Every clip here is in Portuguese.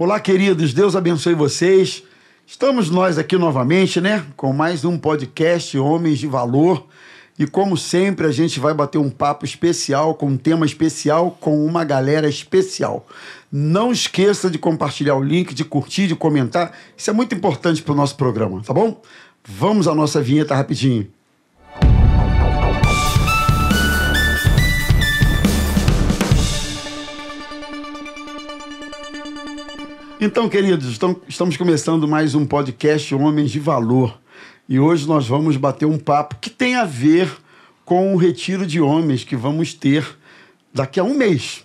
Olá, queridos, Deus abençoe vocês. Estamos nós aqui novamente, né? Com mais um podcast Homens de Valor. E como sempre, a gente vai bater um papo especial, com um tema especial, com uma galera especial. Não esqueça de compartilhar o link, de curtir, de comentar. Isso é muito importante para o nosso programa, tá bom? Vamos à nossa vinheta rapidinho. Então, queridos, então, estamos começando mais um podcast Homens de Valor. E hoje nós vamos bater um papo que tem a ver com o retiro de homens que vamos ter daqui a um mês,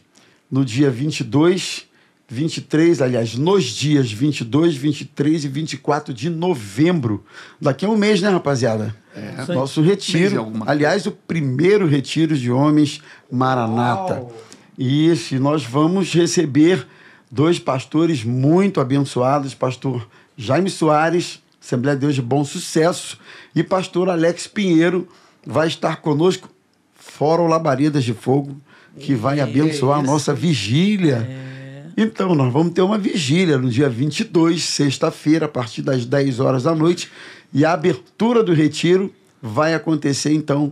no dia 22, 23, aliás, nos dias 22, 23 e 24 de novembro. Daqui a um mês, né, rapaziada? É. Nosso retiro. Aliás, o primeiro retiro de homens Maranata. Uau. E esse nós vamos receber dois pastores muito abençoados, pastor Jaime Soares, Assembleia de Deus de Bom Sucesso, e pastor Alex Pinheiro vai estar conosco, fora o Labaredas de Fogo, que vai abençoar a nossa vigília. É. Então, nós vamos ter uma vigília no dia 22, sexta-feira, a partir das 10 horas da noite, e a abertura do retiro vai acontecer, então,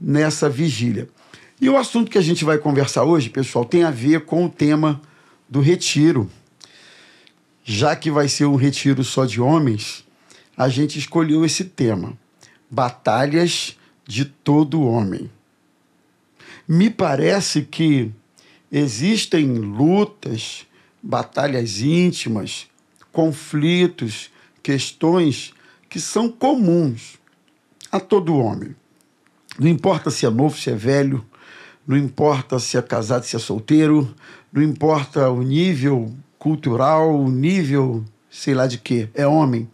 nessa vigília. E o assunto que a gente vai conversar hoje, pessoal, tem a ver com o tema do retiro. Já que vai ser um retiro só de homens, a gente escolheu esse tema: Batalhas de todo homem. Me parece que existem lutas, batalhas íntimas, conflitos, questões que são comuns a todo homem. Não importa se é novo, se é velho, não importa se é casado, se é solteiro, não importa o nível cultural, o nível sei lá de quê, é homem.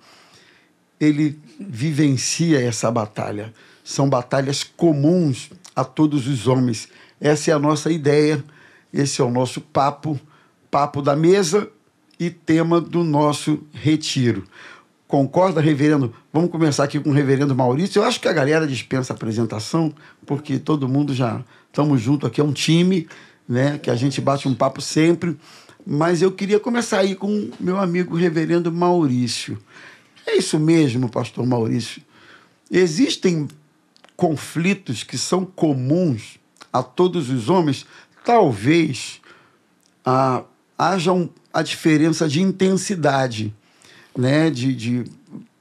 Ele vivencia essa batalha. São batalhas comuns a todos os homens. Essa é a nossa ideia, esse é o nosso papo, papo da mesa e tema do nosso retiro. Concorda, reverendo? Vamos começar aqui com o reverendo Maurício. Eu acho que a galera dispensa a apresentação, porque todo mundo já estamos junto aqui, é um time né? Que a gente bate um papo sempre. Mas eu queria começar aí com meu amigo reverendo Maurício. É isso mesmo, pastor Maurício. Existem conflitos que são comuns a todos os homens, talvez ah, haja um, a diferença de intensidade, né? de, de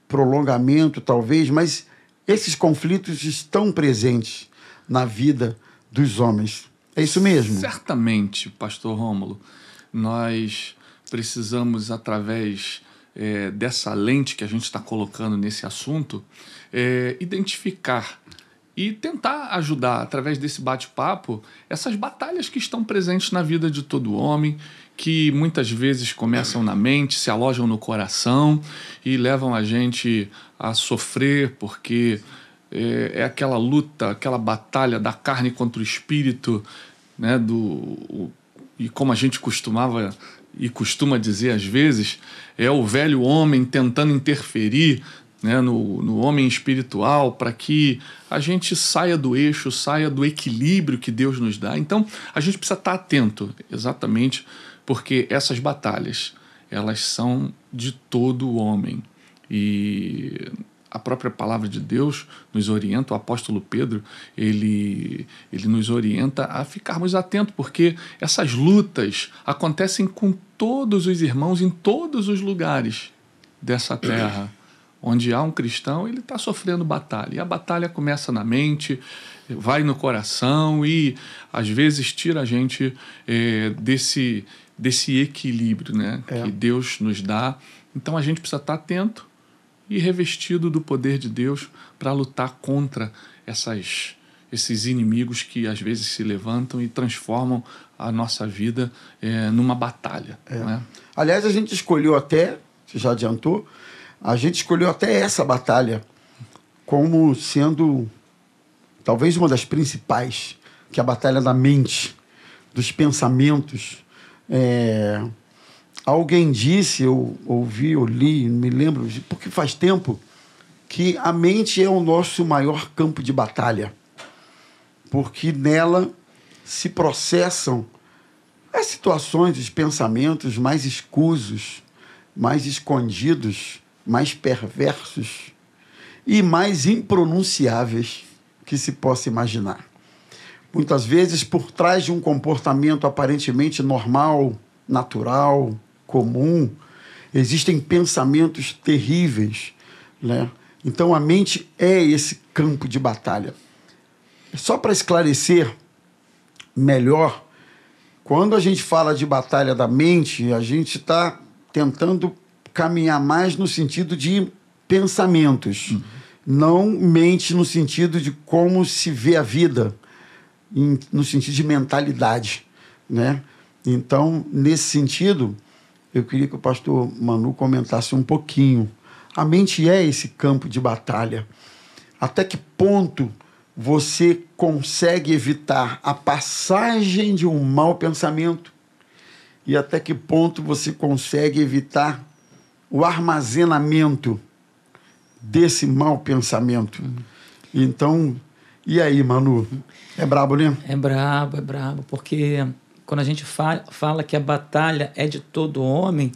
prolongamento, talvez, mas esses conflitos estão presentes na vida dos homens. É isso mesmo. Certamente, Pastor Rômulo, nós precisamos, através é, dessa lente que a gente está colocando nesse assunto, é, identificar e tentar ajudar, através desse bate-papo, essas batalhas que estão presentes na vida de todo homem, que muitas vezes começam na mente, se alojam no coração e levam a gente a sofrer porque é, é aquela luta, aquela batalha da carne contra o espírito, né? Do, o, e como a gente costumava e costuma dizer às vezes, é o velho homem tentando interferir né, no, no homem espiritual para que a gente saia do eixo, saia do equilíbrio que Deus nos dá. Então a gente precisa estar atento, exatamente, porque essas batalhas elas são de todo o homem. E a própria palavra de Deus nos orienta, o apóstolo Pedro, ele, ele nos orienta a ficarmos atentos, porque essas lutas acontecem com todos os irmãos em todos os lugares dessa terra. Onde há um cristão, ele está sofrendo batalha. E a batalha começa na mente, vai no coração e às vezes tira a gente é, desse, desse equilíbrio né, é. que Deus nos dá. Então a gente precisa estar tá atento e revestido do poder de Deus para lutar contra essas, esses inimigos que às vezes se levantam e transformam a nossa vida é, numa batalha. É. Né? Aliás, a gente escolheu até, você já adiantou, a gente escolheu até essa batalha como sendo talvez uma das principais, que é a batalha da mente, dos pensamentos. É, alguém disse, eu ouvi, eu li, me lembro, porque faz tempo, que a mente é o nosso maior campo de batalha. Porque nela se processam as situações, os pensamentos mais escusos, mais escondidos, mais perversos e mais impronunciáveis que se possa imaginar. Muitas vezes, por trás de um comportamento aparentemente normal, natural, comum, existem pensamentos terríveis, né? Então a mente é esse campo de batalha. Só para esclarecer melhor, quando a gente fala de batalha da mente, a gente está tentando caminhar mais no sentido de pensamentos, uhum. não mente no sentido de como se vê a vida, no sentido de mentalidade, né? Então, nesse sentido, eu queria que o pastor Manu comentasse um pouquinho. A mente é esse campo de batalha. Até que ponto você consegue evitar a passagem de um mau pensamento? E até que ponto você consegue evitar o armazenamento desse mau pensamento? Então, e aí, Manu? É brabo, né? É brabo, é brabo, porque quando a gente fa fala que a batalha é de todo homem,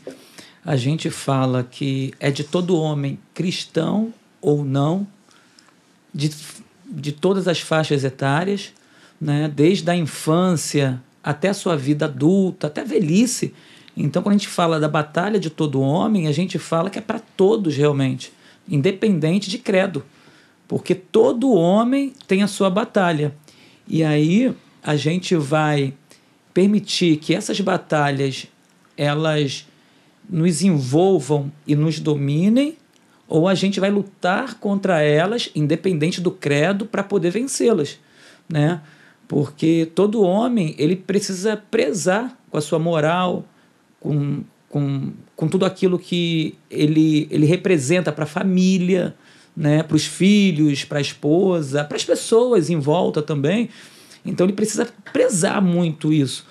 a gente fala que é de todo homem, cristão ou não, de, de todas as faixas etárias, né? desde a infância até a sua vida adulta, até a velhice. Então, quando a gente fala da batalha de todo homem, a gente fala que é para todos realmente, independente de credo, porque todo homem tem a sua batalha. E aí a gente vai permitir que essas batalhas elas nos envolvam e nos dominem, ou a gente vai lutar contra elas, independente do credo, para poder vencê-las, né? Porque todo homem ele precisa prezar com a sua moral, com, com, com tudo aquilo que ele, ele representa para a família, né? para os filhos, para a esposa, para as pessoas em volta também. Então ele precisa prezar muito isso.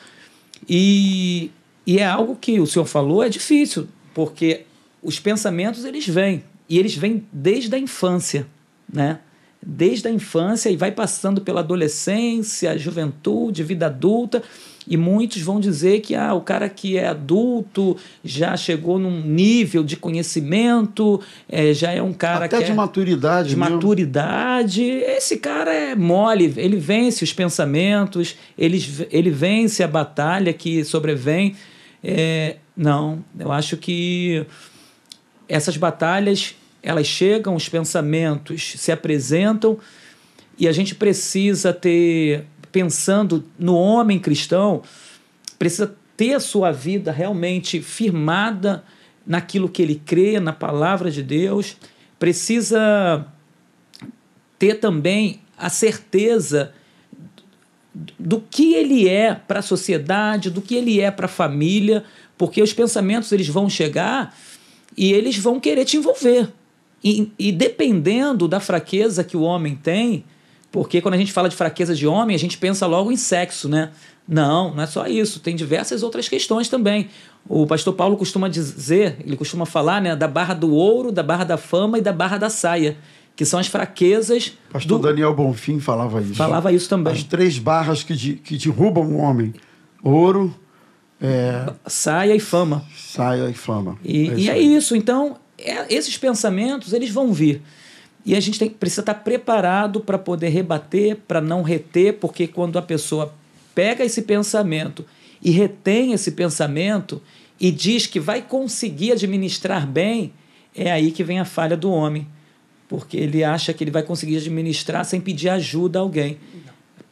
E, e é algo que o senhor falou, é difícil, porque os pensamentos eles vêm. E eles vêm desde a infância, né? Desde a infância e vai passando pela adolescência, juventude, vida adulta. E muitos vão dizer que ah, o cara que é adulto já chegou num nível de conhecimento, é, já é um cara Até que. Até de é, maturidade. De mesmo. maturidade. Esse cara é mole, ele vence os pensamentos, ele, ele vence a batalha que sobrevém. É, não, eu acho que essas batalhas elas chegam, os pensamentos se apresentam e a gente precisa ter pensando no homem cristão, precisa ter a sua vida realmente firmada naquilo que ele crê, na palavra de Deus, precisa ter também a certeza do que ele é para a sociedade, do que ele é para a família, porque os pensamentos eles vão chegar e eles vão querer te envolver. E, e dependendo da fraqueza que o homem tem, porque quando a gente fala de fraqueza de homem, a gente pensa logo em sexo, né? Não, não é só isso. Tem diversas outras questões também. O pastor Paulo costuma dizer, ele costuma falar, né, da barra do ouro, da barra da fama e da barra da saia, que são as fraquezas. Pastor do... Daniel Bonfim falava isso. Falava isso também. As três barras que, de, que derrubam o homem: ouro, é... saia e fama. Saia e fama. E é isso. E é isso. Então, é, esses pensamentos eles vão vir. E a gente tem, precisa estar preparado para poder rebater, para não reter, porque quando a pessoa pega esse pensamento e retém esse pensamento e diz que vai conseguir administrar bem, é aí que vem a falha do homem, porque ele acha que ele vai conseguir administrar sem pedir ajuda a alguém.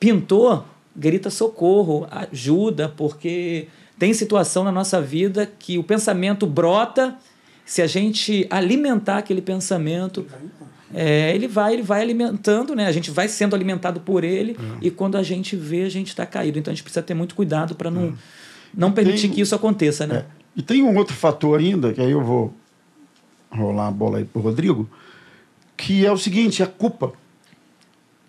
Pintor grita socorro, ajuda, porque tem situação na nossa vida que o pensamento brota, se a gente alimentar aquele pensamento, é, ele vai ele vai alimentando, né? A gente vai sendo alimentado por ele é. e quando a gente vê, a gente está caído. Então a gente precisa ter muito cuidado para não, é. não permitir tem, que isso aconteça, né? É. E tem um outro fator ainda, que aí eu vou rolar a bola aí para o Rodrigo, que é o seguinte, a culpa.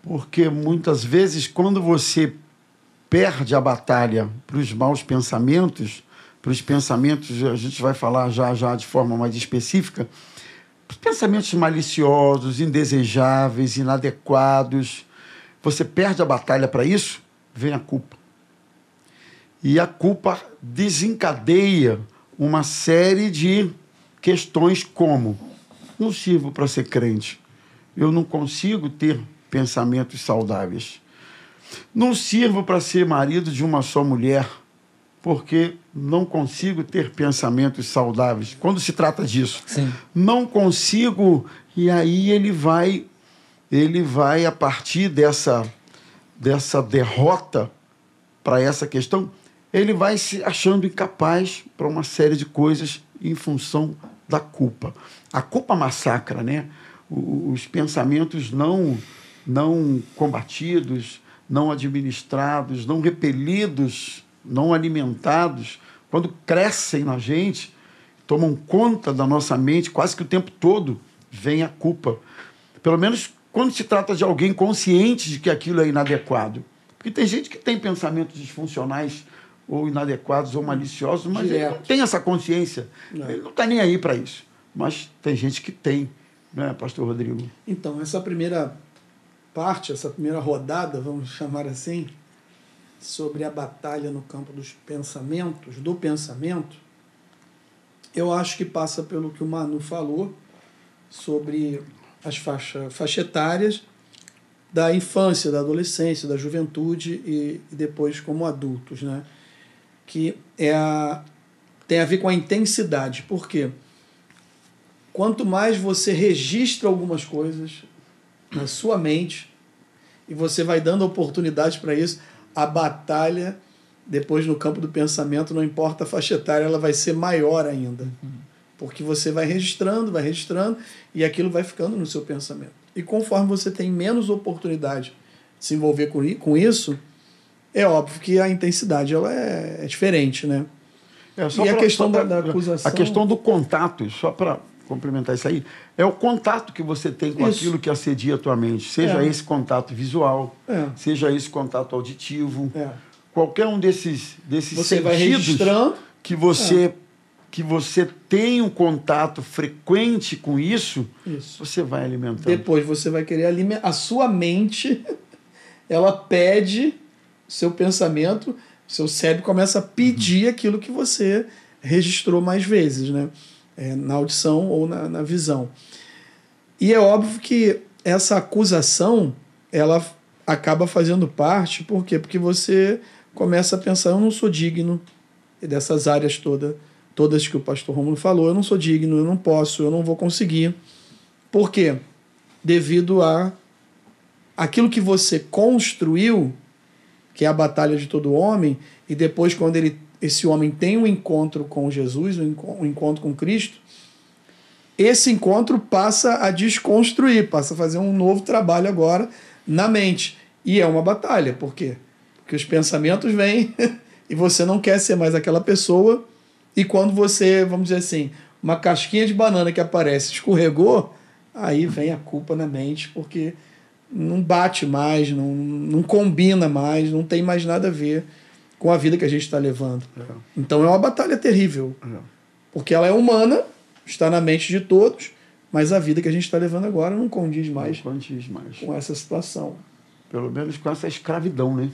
Porque muitas vezes quando você perde a batalha para os maus pensamentos, para os pensamentos, a gente vai falar já já de forma mais específica, pensamentos maliciosos, indesejáveis, inadequados. Você perde a batalha para isso, vem a culpa. E a culpa desencadeia uma série de questões como não sirvo para ser crente. Eu não consigo ter pensamentos saudáveis. Não sirvo para ser marido de uma só mulher porque não consigo ter pensamentos saudáveis. Quando se trata disso, Sim. não consigo e aí ele vai ele vai a partir dessa dessa derrota para essa questão, ele vai se achando incapaz para uma série de coisas em função da culpa. A culpa massacra, né? Os pensamentos não não combatidos, não administrados, não repelidos, não alimentados, quando crescem na gente, tomam conta da nossa mente, quase que o tempo todo vem a culpa. Pelo menos quando se trata de alguém consciente de que aquilo é inadequado. Porque tem gente que tem pensamentos disfuncionais ou inadequados ou maliciosos, mas Direto. ele não tem essa consciência. Não. Ele não está nem aí para isso. Mas tem gente que tem, né, pastor Rodrigo? Então, essa primeira parte, essa primeira rodada, vamos chamar assim, sobre a batalha no campo dos pensamentos, do pensamento, eu acho que passa pelo que o Manu falou sobre as faixas faixa etárias da infância, da adolescência, da juventude e, e depois como adultos, né? Que é a, tem a ver com a intensidade. porque Quanto mais você registra algumas coisas na sua mente e você vai dando oportunidade para isso, a batalha depois no campo do pensamento, não importa a faixa etária, ela vai ser maior ainda. Porque você vai registrando, vai registrando, e aquilo vai ficando no seu pensamento. E conforme você tem menos oportunidade de se envolver com isso, é óbvio que a intensidade ela é, é diferente, né? É, e pra, a questão pra, da, da acusação... A questão do contato, só para complementar isso aí, é o contato que você tem com isso. aquilo que assedia a tua mente. Seja é. esse contato visual, é. seja esse contato auditivo, é. qualquer um desses, desses você sentidos vai registrando. que você é. que você tem um contato frequente com isso, isso, você vai alimentando. Depois você vai querer alimentar. A sua mente, ela pede seu pensamento, seu cérebro começa a pedir uhum. aquilo que você registrou mais vezes, né? é, na audição ou na, na visão. E é óbvio que essa acusação ela acaba fazendo parte, por quê? Porque você começa a pensar: eu não sou digno dessas áreas todas, todas que o pastor Romulo falou, eu não sou digno, eu não posso, eu não vou conseguir. Por quê? Devido a aquilo que você construiu, que é a batalha de todo homem, e depois, quando ele esse homem tem um encontro com Jesus, um encontro com Cristo, esse encontro passa a desconstruir, passa a fazer um novo trabalho agora na mente. E é uma batalha, por quê? Porque os pensamentos vêm e você não quer ser mais aquela pessoa. E quando você, vamos dizer assim, uma casquinha de banana que aparece escorregou, aí vem a culpa na mente, porque não bate mais, não, não combina mais, não tem mais nada a ver com a vida que a gente está levando. É. Então é uma batalha terrível. É. Porque ela é humana, está na mente de todos, mas a vida que a gente está levando agora não condiz mais, não condiz mais com essa situação. Pelo menos com essa escravidão, né?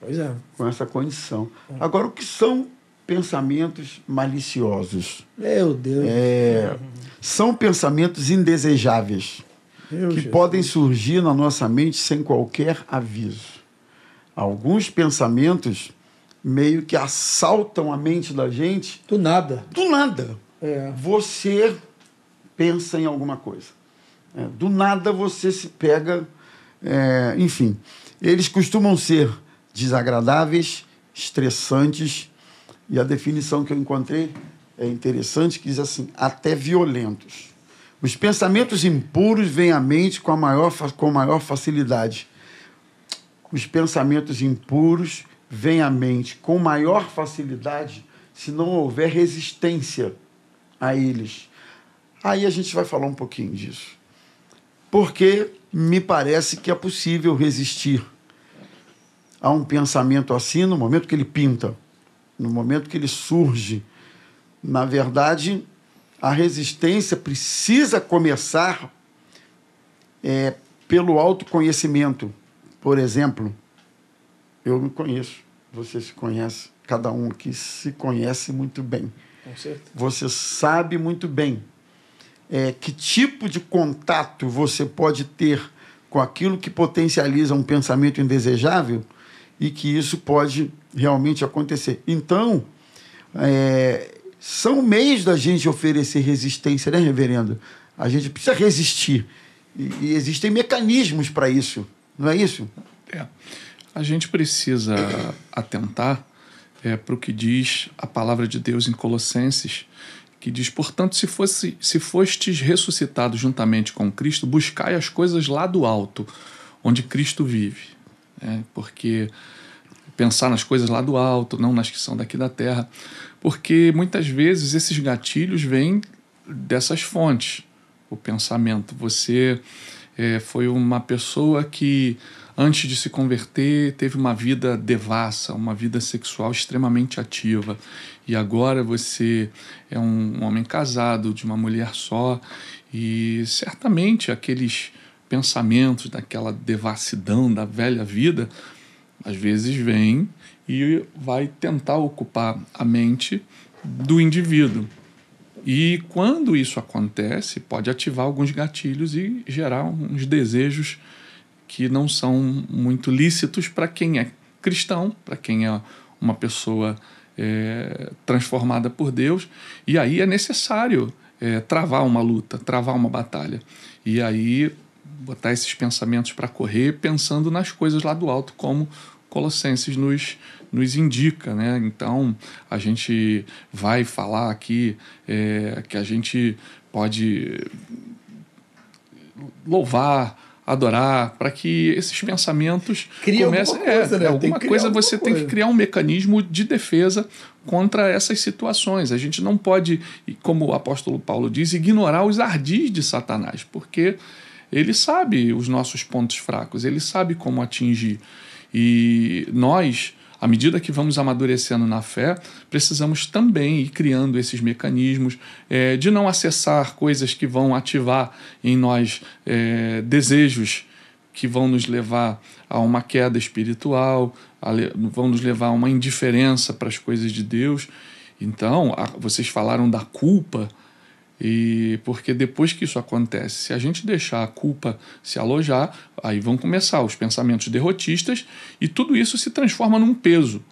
Pois é. Com essa condição. É. Agora, o que são pensamentos maliciosos? Meu Deus. É, são pensamentos indesejáveis Meu que Jesus. podem surgir na nossa mente sem qualquer aviso. Alguns pensamentos meio que assaltam a mente da gente. Do nada. Do nada. É. Você pensa em alguma coisa. É, do nada você se pega. É, enfim, eles costumam ser desagradáveis, estressantes, e a definição que eu encontrei é interessante, que diz assim, até violentos. Os pensamentos impuros vêm à mente com, a maior, com maior facilidade. Os pensamentos impuros vem à mente com maior facilidade se não houver resistência a eles. Aí a gente vai falar um pouquinho disso. Porque me parece que é possível resistir a um pensamento assim no momento que ele pinta, no momento que ele surge. Na verdade, a resistência precisa começar é, pelo autoconhecimento, por exemplo. Eu me conheço, você se conhece, cada um aqui se conhece muito bem. Com certeza. Você sabe muito bem é, que tipo de contato você pode ter com aquilo que potencializa um pensamento indesejável e que isso pode realmente acontecer. Então, é, são meios da gente oferecer resistência, né, reverendo? A gente precisa resistir. E, e existem mecanismos para isso, não é isso? É. A gente precisa atentar é, para o que diz a palavra de Deus em Colossenses, que diz: Portanto, se, fosse, se fostes ressuscitados juntamente com Cristo, buscai as coisas lá do alto, onde Cristo vive. É, porque pensar nas coisas lá do alto, não nas que são daqui da terra, porque muitas vezes esses gatilhos vêm dessas fontes, o pensamento. Você é, foi uma pessoa que antes de se converter, teve uma vida devassa, uma vida sexual extremamente ativa. E agora você é um homem casado, de uma mulher só, e certamente aqueles pensamentos daquela devassidão da velha vida às vezes vem e vai tentar ocupar a mente do indivíduo. E quando isso acontece, pode ativar alguns gatilhos e gerar uns desejos que não são muito lícitos para quem é cristão, para quem é uma pessoa é, transformada por Deus. E aí é necessário é, travar uma luta, travar uma batalha. E aí botar esses pensamentos para correr, pensando nas coisas lá do alto, como Colossenses nos, nos indica, né? Então a gente vai falar aqui é, que a gente pode louvar adorar, para que esses pensamentos Cria comecem. É, né? Alguma coisa, é, né? alguma coisa alguma você coisa. tem que criar um mecanismo de defesa contra essas situações. A gente não pode, como o apóstolo Paulo diz, ignorar os ardis de Satanás, porque ele sabe os nossos pontos fracos, ele sabe como atingir. E nós à medida que vamos amadurecendo na fé, precisamos também ir criando esses mecanismos é, de não acessar coisas que vão ativar em nós é, desejos que vão nos levar a uma queda espiritual, a, vão nos levar a uma indiferença para as coisas de Deus. Então, a, vocês falaram da culpa e porque depois que isso acontece, se a gente deixar a culpa se alojar, aí vão começar os pensamentos derrotistas e tudo isso se transforma num peso.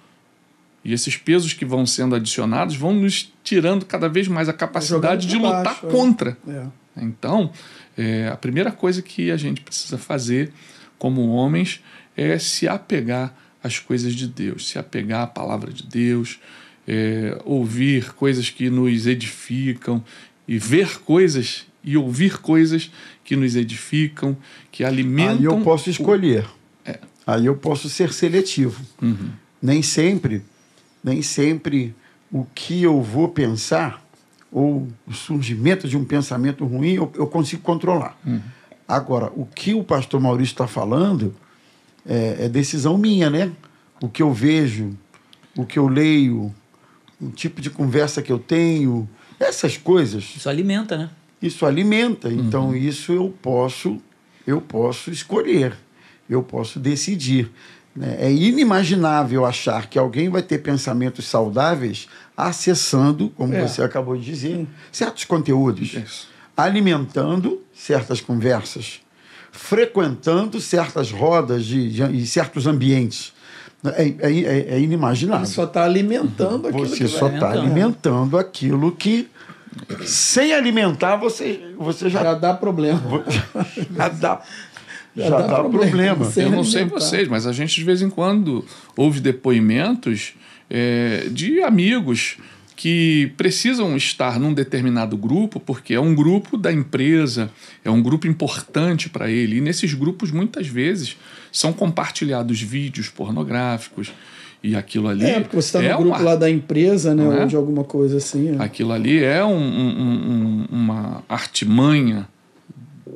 E esses pesos que vão sendo adicionados vão nos tirando cada vez mais a capacidade de lutar baixo, é. contra. É. Então, é, a primeira coisa que a gente precisa fazer como homens é se apegar às coisas de Deus, se apegar à palavra de Deus, é, ouvir coisas que nos edificam, e ver coisas e ouvir coisas que nos edificam, que alimentam. Aí eu posso escolher. O... É. Aí eu posso ser seletivo. Uhum. Nem sempre, nem sempre o que eu vou pensar ou o surgimento de um pensamento ruim eu, eu consigo controlar. Uhum. Agora, o que o pastor Maurício está falando é, é decisão minha, né? O que eu vejo, o que eu leio, o tipo de conversa que eu tenho, essas coisas. Isso alimenta, né? Isso alimenta. Então, uhum. isso eu posso, eu posso escolher, eu posso decidir. Né? É inimaginável achar que alguém vai ter pensamentos saudáveis acessando, como é. você acabou de dizer, certos conteúdos, isso. alimentando certas conversas, frequentando certas rodas de, de, e certos ambientes. É, é, é, é inimaginável. Ele só está alimentando aquilo Você só está alimentando aquilo que. Sem alimentar, você, você já. Já dá problema. Já dá já, já dá, dá problema. problema. Eu não sei vocês, mas a gente de vez em quando ouve depoimentos é, de amigos que precisam estar num determinado grupo, porque é um grupo da empresa, é um grupo importante para ele. E nesses grupos, muitas vezes, são compartilhados vídeos pornográficos e aquilo ali. É, porque você está é no grupo uma... lá da empresa, né? É? Ou de alguma coisa assim. É. Aquilo ali é um, um, um, uma artimanha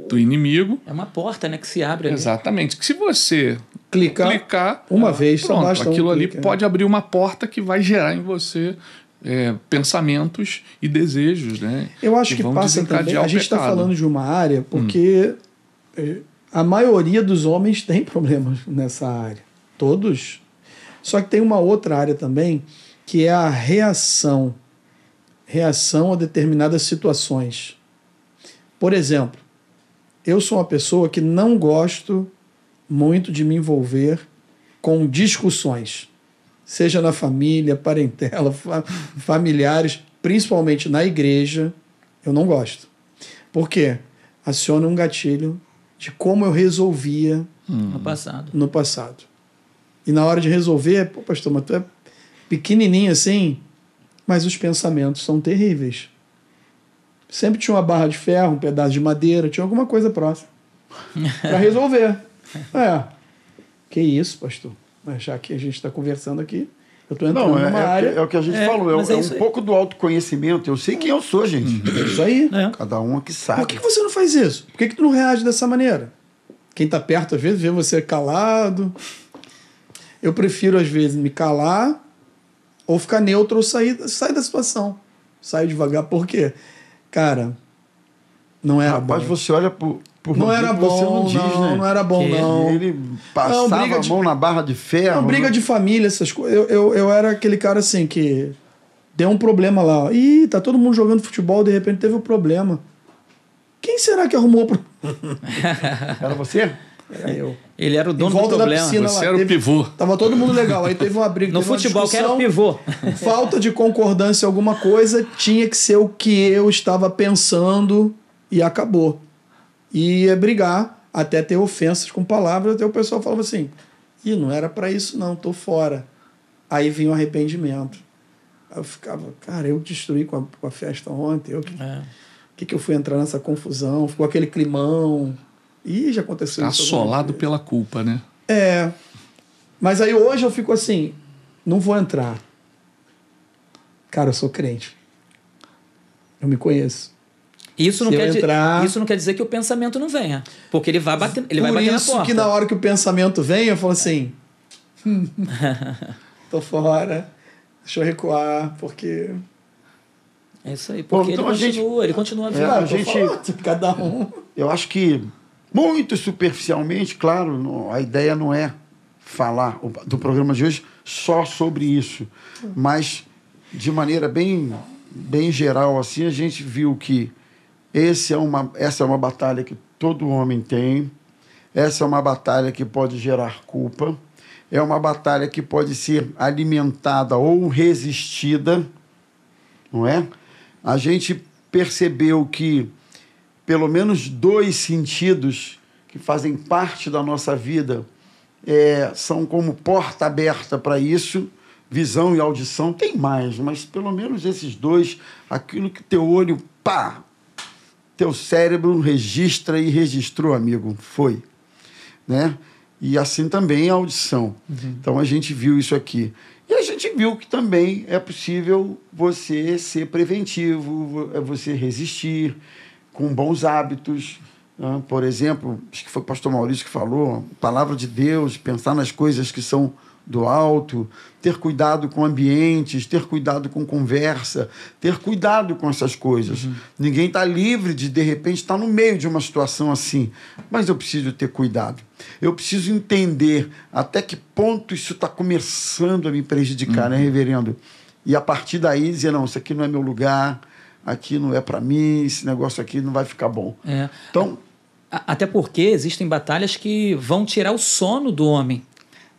do inimigo. É uma porta, né, que se abre. Ali. Exatamente. Que se você clicar, clicar uma ah, vez, pronto, só basta aquilo um ali né? pode abrir uma porta que vai gerar em você é, pensamentos e desejos, né? Eu acho que, que passa também. A gente está falando de uma área hum. porque hum. a maioria dos homens tem problemas nessa área. Todos. Só que tem uma outra área também que é a reação. Reação a determinadas situações. Por exemplo, eu sou uma pessoa que não gosto muito de me envolver com discussões seja na família, parentela, fa familiares, principalmente na igreja, eu não gosto. Por quê? Aciona um gatilho de como eu resolvia hum. no passado. No passado. E na hora de resolver, pô, pastor, mas tu é pequenininho assim, mas os pensamentos são terríveis. Sempre tinha uma barra de ferro, um pedaço de madeira, tinha alguma coisa próxima para resolver. É. Que isso, pastor? já que a gente está conversando aqui. Eu estou entrando não, é, numa é, área. É o que a gente é, falou, é, é, um pouco do autoconhecimento. Eu sei quem eu sou, gente. Uhum. É isso aí. É. Cada um que sabe. Por que, que você não faz isso? Por que, que tu não reage dessa maneira? Quem está perto, às vezes, vê você calado. Eu prefiro, às vezes, me calar ou ficar neutro ou sair, sair da situação. Saio devagar. Por quê? Cara, não é Rapaz, bom. você olha pro, por não era bom, não, diz, não, né? não, era bom, que não. Ele passava não, briga a mão de, na barra de ferro. Não, briga né? de família, essas coisas. Eu, eu, eu era aquele cara assim que deu um problema lá. Ih, tá todo mundo jogando futebol, de repente teve um problema. Quem será que arrumou? Pro... era você? Era eu. Ele era o dono do problema. Piscina, você lá, era o pivô. Tava todo mundo legal. Aí teve uma briga. No futebol, que era o pivô. falta de concordância alguma coisa tinha que ser o que eu estava pensando e acabou e ia brigar, até ter ofensas com palavras, até o pessoal falava assim: e não era para isso, não, tô fora. Aí vinha o arrependimento. Eu ficava, cara, eu destruí com a, com a festa ontem, eu que, é. que, que eu fui entrar nessa confusão, ficou aquele climão. Ih, já aconteceu Assolado pela culpa, né? É. Mas aí hoje eu fico assim, não vou entrar. Cara, eu sou crente. Eu me conheço. Isso não, quer entrar... isso não quer dizer que o pensamento não venha. Porque ele vai bater, ele Por vai bater na porta. Por isso que na hora que o pensamento vem, eu falo assim... tô fora. Deixa eu recuar, porque... É isso aí. Porque Bom, então ele, continua, gente... ele continua, ele continua é, a gente... Forte, cada um. Eu acho que, muito superficialmente, claro, a ideia não é falar do programa de hoje só sobre isso, mas de maneira bem, bem geral assim a gente viu que esse é uma, essa é uma batalha que todo homem tem. Essa é uma batalha que pode gerar culpa. É uma batalha que pode ser alimentada ou resistida, não é? A gente percebeu que pelo menos dois sentidos que fazem parte da nossa vida é, são como porta aberta para isso visão e audição, tem mais, mas pelo menos esses dois, aquilo que teu olho, pá, teu cérebro registra e registrou, amigo, foi. Né? E assim também a audição. Uhum. Então a gente viu isso aqui. E a gente viu que também é possível você ser preventivo, é você resistir com bons hábitos. Né? Por exemplo, acho que foi o pastor Maurício que falou, palavra de Deus, pensar nas coisas que são do alto, ter cuidado com ambientes, ter cuidado com conversa, ter cuidado com essas coisas. Uhum. Ninguém está livre de, de repente, estar tá no meio de uma situação assim. Mas eu preciso ter cuidado. Eu preciso entender até que ponto isso está começando a me prejudicar, né, uhum. né, reverendo? E a partir daí dizer: não, isso aqui não é meu lugar, aqui não é para mim, esse negócio aqui não vai ficar bom. É. Então. Até porque existem batalhas que vão tirar o sono do homem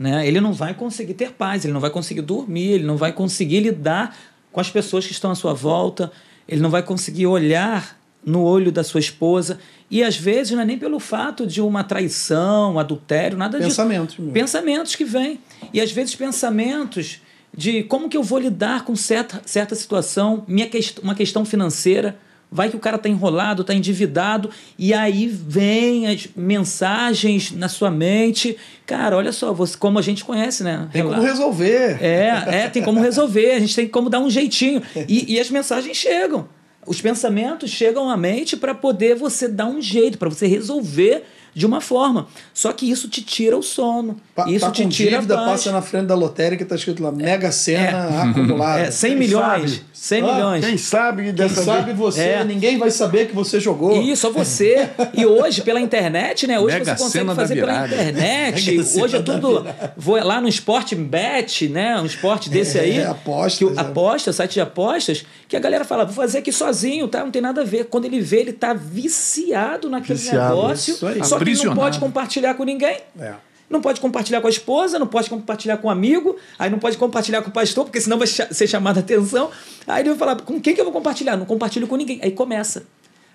né? Ele não vai conseguir ter paz, ele não vai conseguir dormir, ele não vai conseguir lidar com as pessoas que estão à sua volta, ele não vai conseguir olhar no olho da sua esposa. E às vezes não é nem pelo fato de uma traição, adultério, nada pensamentos disso. Mesmo. Pensamentos que vêm. E às vezes pensamentos de como que eu vou lidar com certa, certa situação, minha quest uma questão financeira. Vai que o cara tá enrolado, tá endividado, e aí vem as mensagens na sua mente. Cara, olha só, você, como a gente conhece, né? Tem Relato. como resolver. É, é, tem como resolver, a gente tem como dar um jeitinho. E, e as mensagens chegam. Os pensamentos chegam à mente para poder você dar um jeito, para você resolver de uma forma. Só que isso te tira o sono. Pa isso tá te tira dívida, a passa na frente da lotérica e tá escrito lá, Mega cena é, acumulada. É, 100 quem milhões. Sabe? 100 ah, milhões. Quem sabe dessa Quem sabe você, é. ninguém vai saber que você jogou. Isso só você. e hoje, pela internet, né? Hoje Mega você consegue fazer pela internet. hoje é tudo. Vou lá no Sport Bet, né? Um esporte desse é, aí. Apostas, que, é. Aposta, site de apostas, que a galera fala, vou fazer aqui sozinho, tá? Não tem nada a ver. Quando ele vê, ele tá viciado naquele viciado, negócio. Isso aí. Só que não pode compartilhar com ninguém. É. Não pode compartilhar com a esposa, não pode compartilhar com um amigo, aí não pode compartilhar com o pastor, porque senão vai ser chamada a atenção. Aí ele vai falar: com quem que eu vou compartilhar? Não compartilho com ninguém. Aí começa.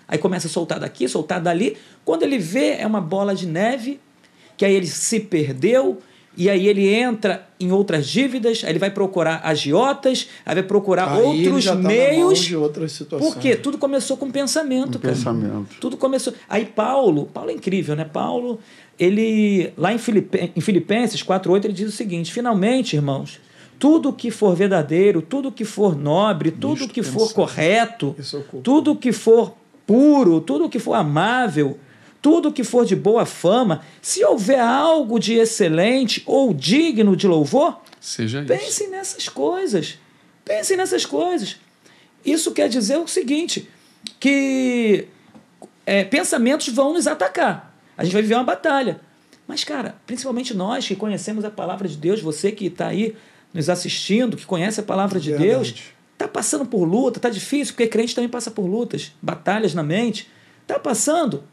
Aí começa a soltar daqui, soltar dali. Quando ele vê, é uma bola de neve, que aí ele se perdeu, e aí ele entra em outras dívidas, aí ele vai procurar agiotas, aí vai procurar aí tá outros tá meios. De outras situações. Porque tudo começou com pensamento, um cara. Pensamento. Tudo começou. Aí Paulo, Paulo é incrível, né? Paulo, ele lá em, Filipen, em Filipenses 4:8 ele diz o seguinte: "Finalmente, irmãos, tudo que for verdadeiro, tudo que for nobre, tudo que for correto, tudo que for puro, tudo que for amável, tudo que for de boa fama, se houver algo de excelente ou digno de louvor, Seja pensem isso. nessas coisas. Pensem nessas coisas. Isso quer dizer o seguinte: que é, pensamentos vão nos atacar. A gente vai viver uma batalha. Mas, cara, principalmente nós que conhecemos a palavra de Deus, você que está aí nos assistindo, que conhece a palavra de Deus, está passando por luta, está difícil, porque crente também passa por lutas, batalhas na mente. Está passando?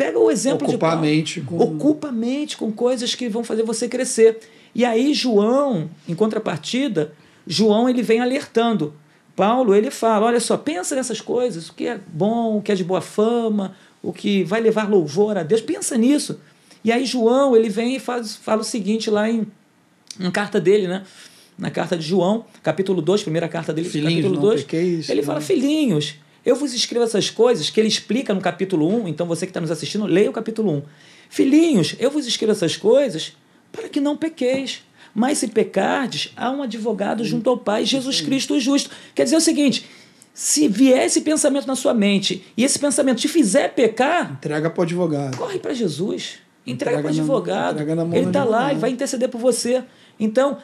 Pega o exemplo de Paulo. A mente com... Ocupa a mente com coisas que vão fazer você crescer. E aí João, em contrapartida, João ele vem alertando. Paulo ele fala, olha só, pensa nessas coisas, o que é bom, o que é de boa fama, o que vai levar louvor a Deus, pensa nisso. E aí João ele vem e faz, fala o seguinte lá em, em carta dele, né? Na carta de João, capítulo 2, primeira carta dele, filhinhos, capítulo 2. Ele fala, né? filhinhos, eu vos escrevo essas coisas que ele explica no capítulo 1, então você que está nos assistindo, leia o capítulo 1. Filhinhos, eu vos escrevo essas coisas para que não pequeis. Mas se pecardes, há um advogado junto ao Pai, Jesus uhum. Cristo o justo. Quer dizer o seguinte, se vier esse pensamento na sua mente e esse pensamento te fizer pecar, entrega para o advogado. Corre para Jesus. Entrega, entrega para o advogado. Na, ele está lá, e vai interceder por você. Então,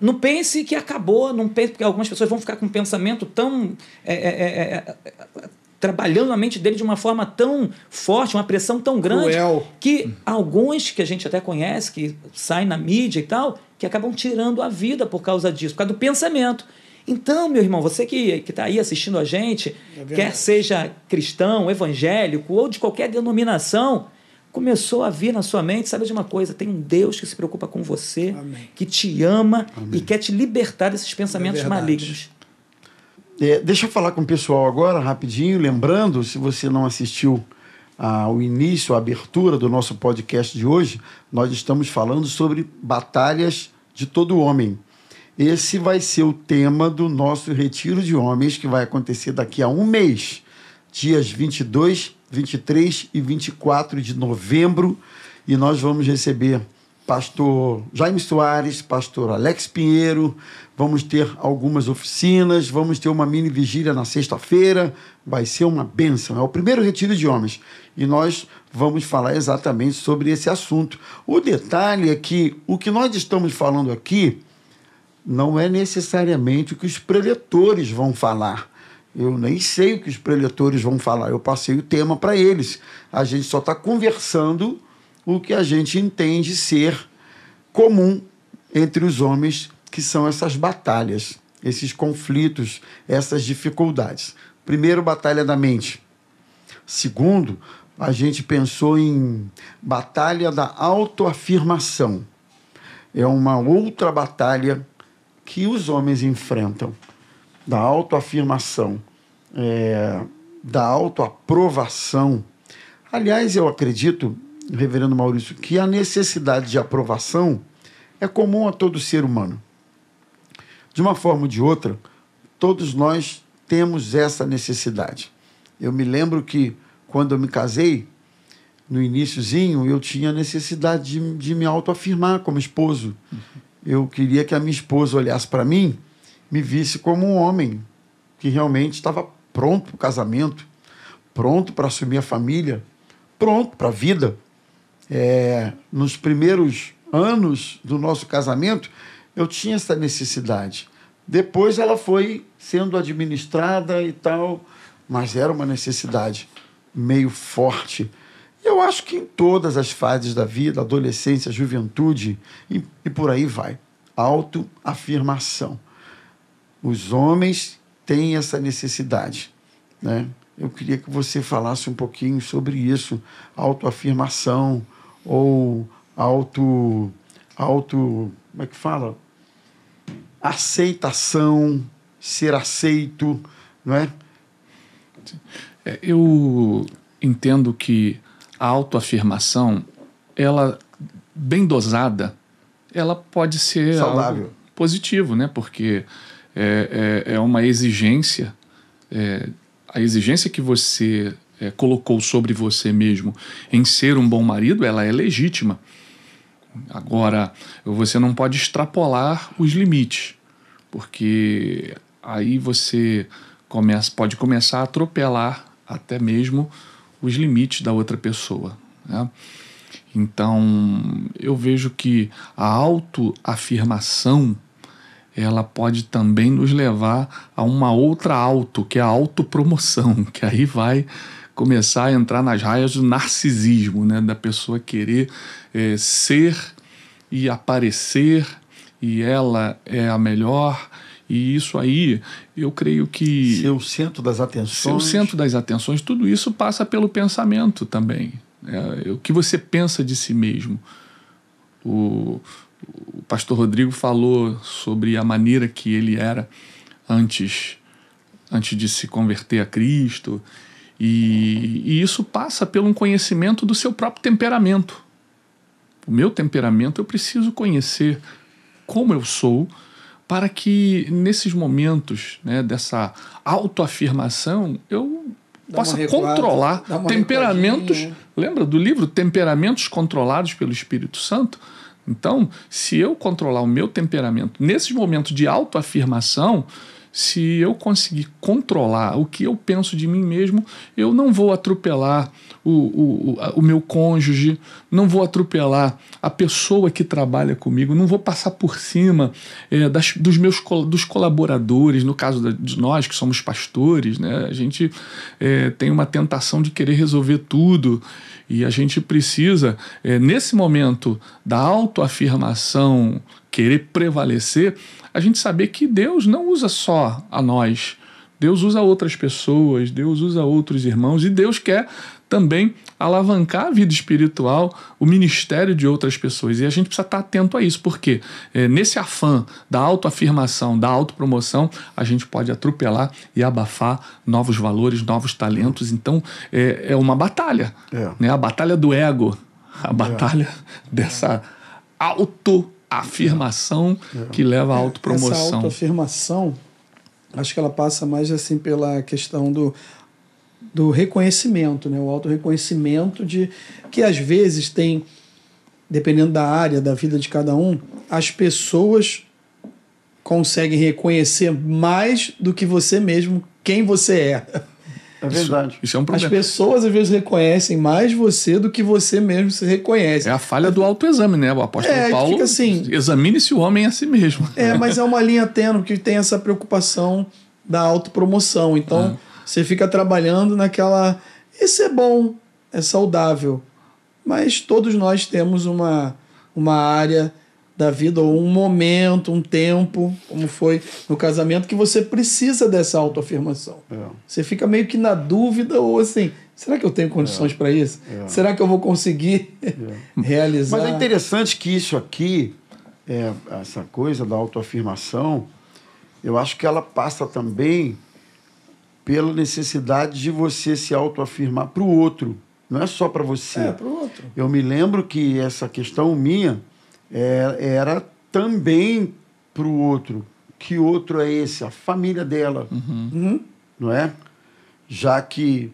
não pense que acabou, não pense, porque algumas pessoas vão ficar com um pensamento tão. É, é, é, é trabalhando na mente dele de uma forma tão forte, uma pressão tão grande, Cruel. que alguns que a gente até conhece, que saem na mídia e tal, que acabam tirando a vida por causa disso, por causa do pensamento. Então, meu irmão, você que está aí assistindo a gente, é quer seja cristão, evangélico ou de qualquer denominação, começou a vir na sua mente, sabe de uma coisa, tem um Deus que se preocupa com você, Amém. que te ama Amém. e quer te libertar desses é pensamentos é malignos. É, deixa eu falar com o pessoal agora, rapidinho, lembrando, se você não assistiu ao ah, início, à abertura do nosso podcast de hoje, nós estamos falando sobre batalhas de todo homem. Esse vai ser o tema do nosso retiro de homens que vai acontecer daqui a um mês, dias 22 23 e 24 de novembro. E nós vamos receber pastor Jaime Soares, pastor Alex Pinheiro. Vamos ter algumas oficinas, vamos ter uma mini vigília na sexta-feira. Vai ser uma benção. É o primeiro retiro de homens e nós vamos falar exatamente sobre esse assunto. O detalhe é que o que nós estamos falando aqui não é necessariamente o que os preletores vão falar. Eu nem sei o que os preletores vão falar, eu passei o tema para eles. A gente só está conversando o que a gente entende ser comum entre os homens, que são essas batalhas, esses conflitos, essas dificuldades. Primeiro, batalha da mente. Segundo, a gente pensou em batalha da autoafirmação. É uma outra batalha que os homens enfrentam da autoafirmação, é, da autoaprovação. Aliás, eu acredito, Reverendo Maurício, que a necessidade de aprovação é comum a todo ser humano. De uma forma ou de outra, todos nós temos essa necessidade. Eu me lembro que quando eu me casei, no iníciozinho, eu tinha necessidade de, de me autoafirmar como esposo. Eu queria que a minha esposa olhasse para mim me visse como um homem que realmente estava pronto para o casamento, pronto para assumir a família, pronto para a vida. É, nos primeiros anos do nosso casamento, eu tinha essa necessidade. Depois ela foi sendo administrada e tal, mas era uma necessidade meio forte. Eu acho que em todas as fases da vida, adolescência, juventude e, e por aí vai, autoafirmação os homens têm essa necessidade. Né? Eu queria que você falasse um pouquinho sobre isso, autoafirmação ou auto, auto, como é que fala? Aceitação, ser aceito, não é? é eu entendo que a autoafirmação, ela bem dosada, ela pode ser saudável, positivo, né? Porque é, é, é uma exigência, é, a exigência que você é, colocou sobre você mesmo em ser um bom marido, ela é legítima. Agora, você não pode extrapolar os limites, porque aí você começa, pode começar a atropelar até mesmo os limites da outra pessoa. Né? Então, eu vejo que a autoafirmação ela pode também nos levar a uma outra auto, que é a autopromoção, que aí vai começar a entrar nas raias do narcisismo, né? da pessoa querer é, ser e aparecer e ela é a melhor. E isso aí, eu creio que. Seu o centro das atenções. Seu o centro das atenções, tudo isso passa pelo pensamento também. É, o que você pensa de si mesmo. O, o pastor Rodrigo falou sobre a maneira que ele era antes, antes de se converter a Cristo. E, e isso passa pelo um conhecimento do seu próprio temperamento. O meu temperamento eu preciso conhecer como eu sou para que nesses momentos né, dessa autoafirmação eu dá possa recuada, controlar temperamentos. Lembra do livro Temperamentos Controlados pelo Espírito Santo? Então, se eu controlar o meu temperamento nesses momentos de autoafirmação, se eu conseguir controlar o que eu penso de mim mesmo, eu não vou atropelar o, o, o, o meu cônjuge, não vou atropelar a pessoa que trabalha comigo, não vou passar por cima é, das, dos meus dos colaboradores, no caso de nós que somos pastores, né? a gente é, tem uma tentação de querer resolver tudo e a gente precisa, é, nesse momento da autoafirmação querer prevalecer, a gente saber que Deus não usa só a nós. Deus usa outras pessoas, Deus usa outros irmãos e Deus quer também alavancar a vida espiritual, o ministério de outras pessoas. E a gente precisa estar atento a isso, porque é, nesse afã da autoafirmação, da autopromoção, a gente pode atropelar e abafar novos valores, novos talentos. Então é, é uma batalha, é. Né? a batalha do ego, a é. batalha dessa auto afirmação é. que leva à autopromoção. Essa autoafirmação, acho que ela passa mais assim pela questão do do reconhecimento, né? O reconhecimento de que às vezes tem dependendo da área da vida de cada um, as pessoas conseguem reconhecer mais do que você mesmo quem você é. É verdade. Isso, isso, é um problema. As pessoas às vezes reconhecem mais você do que você mesmo se reconhece. É a falha do autoexame, né? O apóstolo é, Paulo. Fica assim, Examine-se o homem a si mesmo. É, mas é uma linha tênue que tem essa preocupação da autopromoção. Então, é. você fica trabalhando naquela. Isso é bom, é saudável. Mas todos nós temos uma, uma área da vida, ou um momento, um tempo, como foi no casamento, que você precisa dessa autoafirmação. É. Você fica meio que na dúvida, ou assim, será que eu tenho condições é. para isso? É. Será que eu vou conseguir é. realizar? Mas é interessante que isso aqui, é, essa coisa da autoafirmação, eu acho que ela passa também pela necessidade de você se autoafirmar para o outro. Não é só para você. É, para o outro. Eu me lembro que essa questão minha era, é, era também para o outro. Que outro é esse? A família dela, uhum. uhum. não é? Já que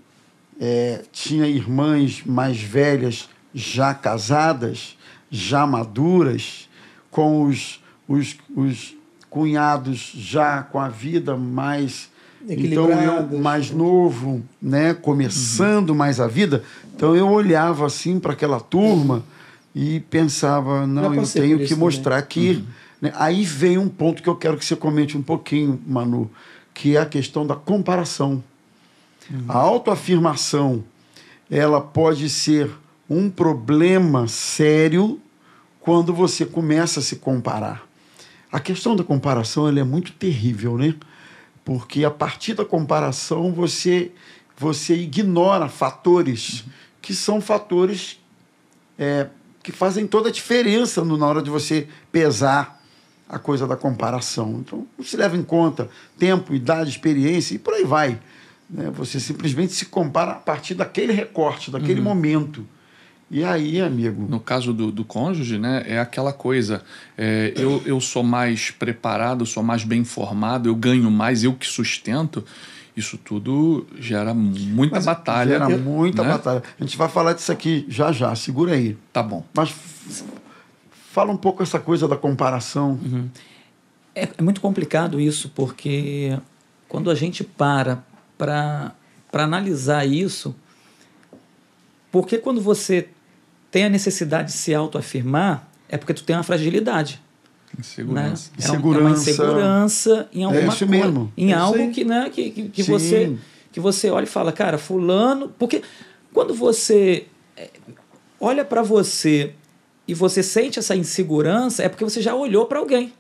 é, tinha irmãs mais velhas já casadas, já maduras, com os, os, os cunhados já com a vida mais então eu mais novo, né, começando uhum. mais a vida, então eu olhava assim para aquela turma e pensava, não, não eu tenho que mostrar também. que... Uhum. Né, aí vem um ponto que eu quero que você comente um pouquinho, Manu, que é a questão da comparação. Uhum. A autoafirmação, ela pode ser um problema sério quando você começa a se comparar. A questão da comparação ela é muito terrível, né? Porque a partir da comparação você você ignora fatores uhum. que são fatores é, que fazem toda a diferença no, na hora de você pesar a coisa da comparação. Então, se leva em conta tempo, idade, experiência e por aí vai. Né? Você simplesmente se compara a partir daquele recorte, daquele uhum. momento. E aí, amigo? No caso do, do cônjuge, né, é aquela coisa: é, eu, eu sou mais preparado, sou mais bem formado, eu ganho mais, eu que sustento isso tudo gera muita Mas batalha. Gera né? muita né? batalha. A gente vai falar disso aqui já já, segura aí. Tá bom. Mas fala um pouco essa coisa da comparação. Uhum. É, é muito complicado isso, porque quando a gente para para analisar isso, porque quando você tem a necessidade de se autoafirmar, é porque tu tem uma fragilidade. Insegurança. Né? É, um, é uma insegurança em é alguma é isso coisa, mesmo. em é algo que, né, que, que, que você que você olha e fala, cara, fulano, porque quando você é, olha para você e você sente essa insegurança, é porque você já olhou para alguém.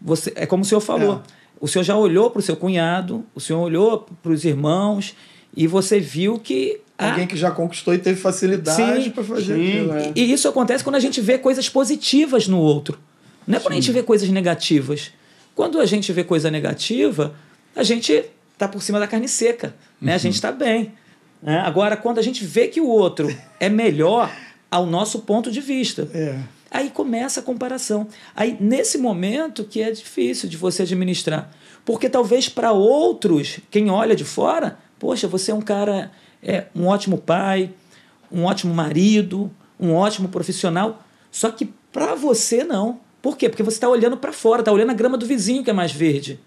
Você é como o senhor falou. É. O senhor já olhou para o seu cunhado, o senhor olhou para os irmãos e você viu que alguém ah, que já conquistou e teve facilidade para fazer sim. aquilo. É. E isso acontece quando a gente vê coisas positivas no outro. Não é quando a gente vê coisas negativas. Quando a gente vê coisa negativa, a gente tá por cima da carne seca, né? Uhum. A gente tá bem. Né? Agora, quando a gente vê que o outro é melhor ao nosso ponto de vista, é. aí começa a comparação. Aí, nesse momento que é difícil de você administrar. Porque talvez para outros, quem olha de fora, poxa, você é um cara, é um ótimo pai, um ótimo marido, um ótimo profissional. Só que para você não. Por quê? Porque você está olhando para fora, está olhando a grama do vizinho que é mais verde.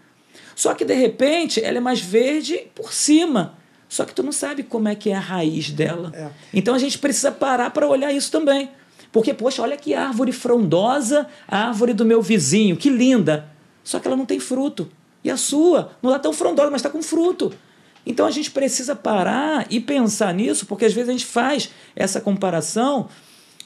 Só que de repente ela é mais verde por cima. Só que tu não sabe como é que é a raiz dela. É. Então a gente precisa parar para olhar isso também. Porque, poxa, olha que árvore frondosa, a árvore do meu vizinho, que linda. Só que ela não tem fruto. E a sua não está tão frondosa, mas está com fruto. Então a gente precisa parar e pensar nisso, porque às vezes a gente faz essa comparação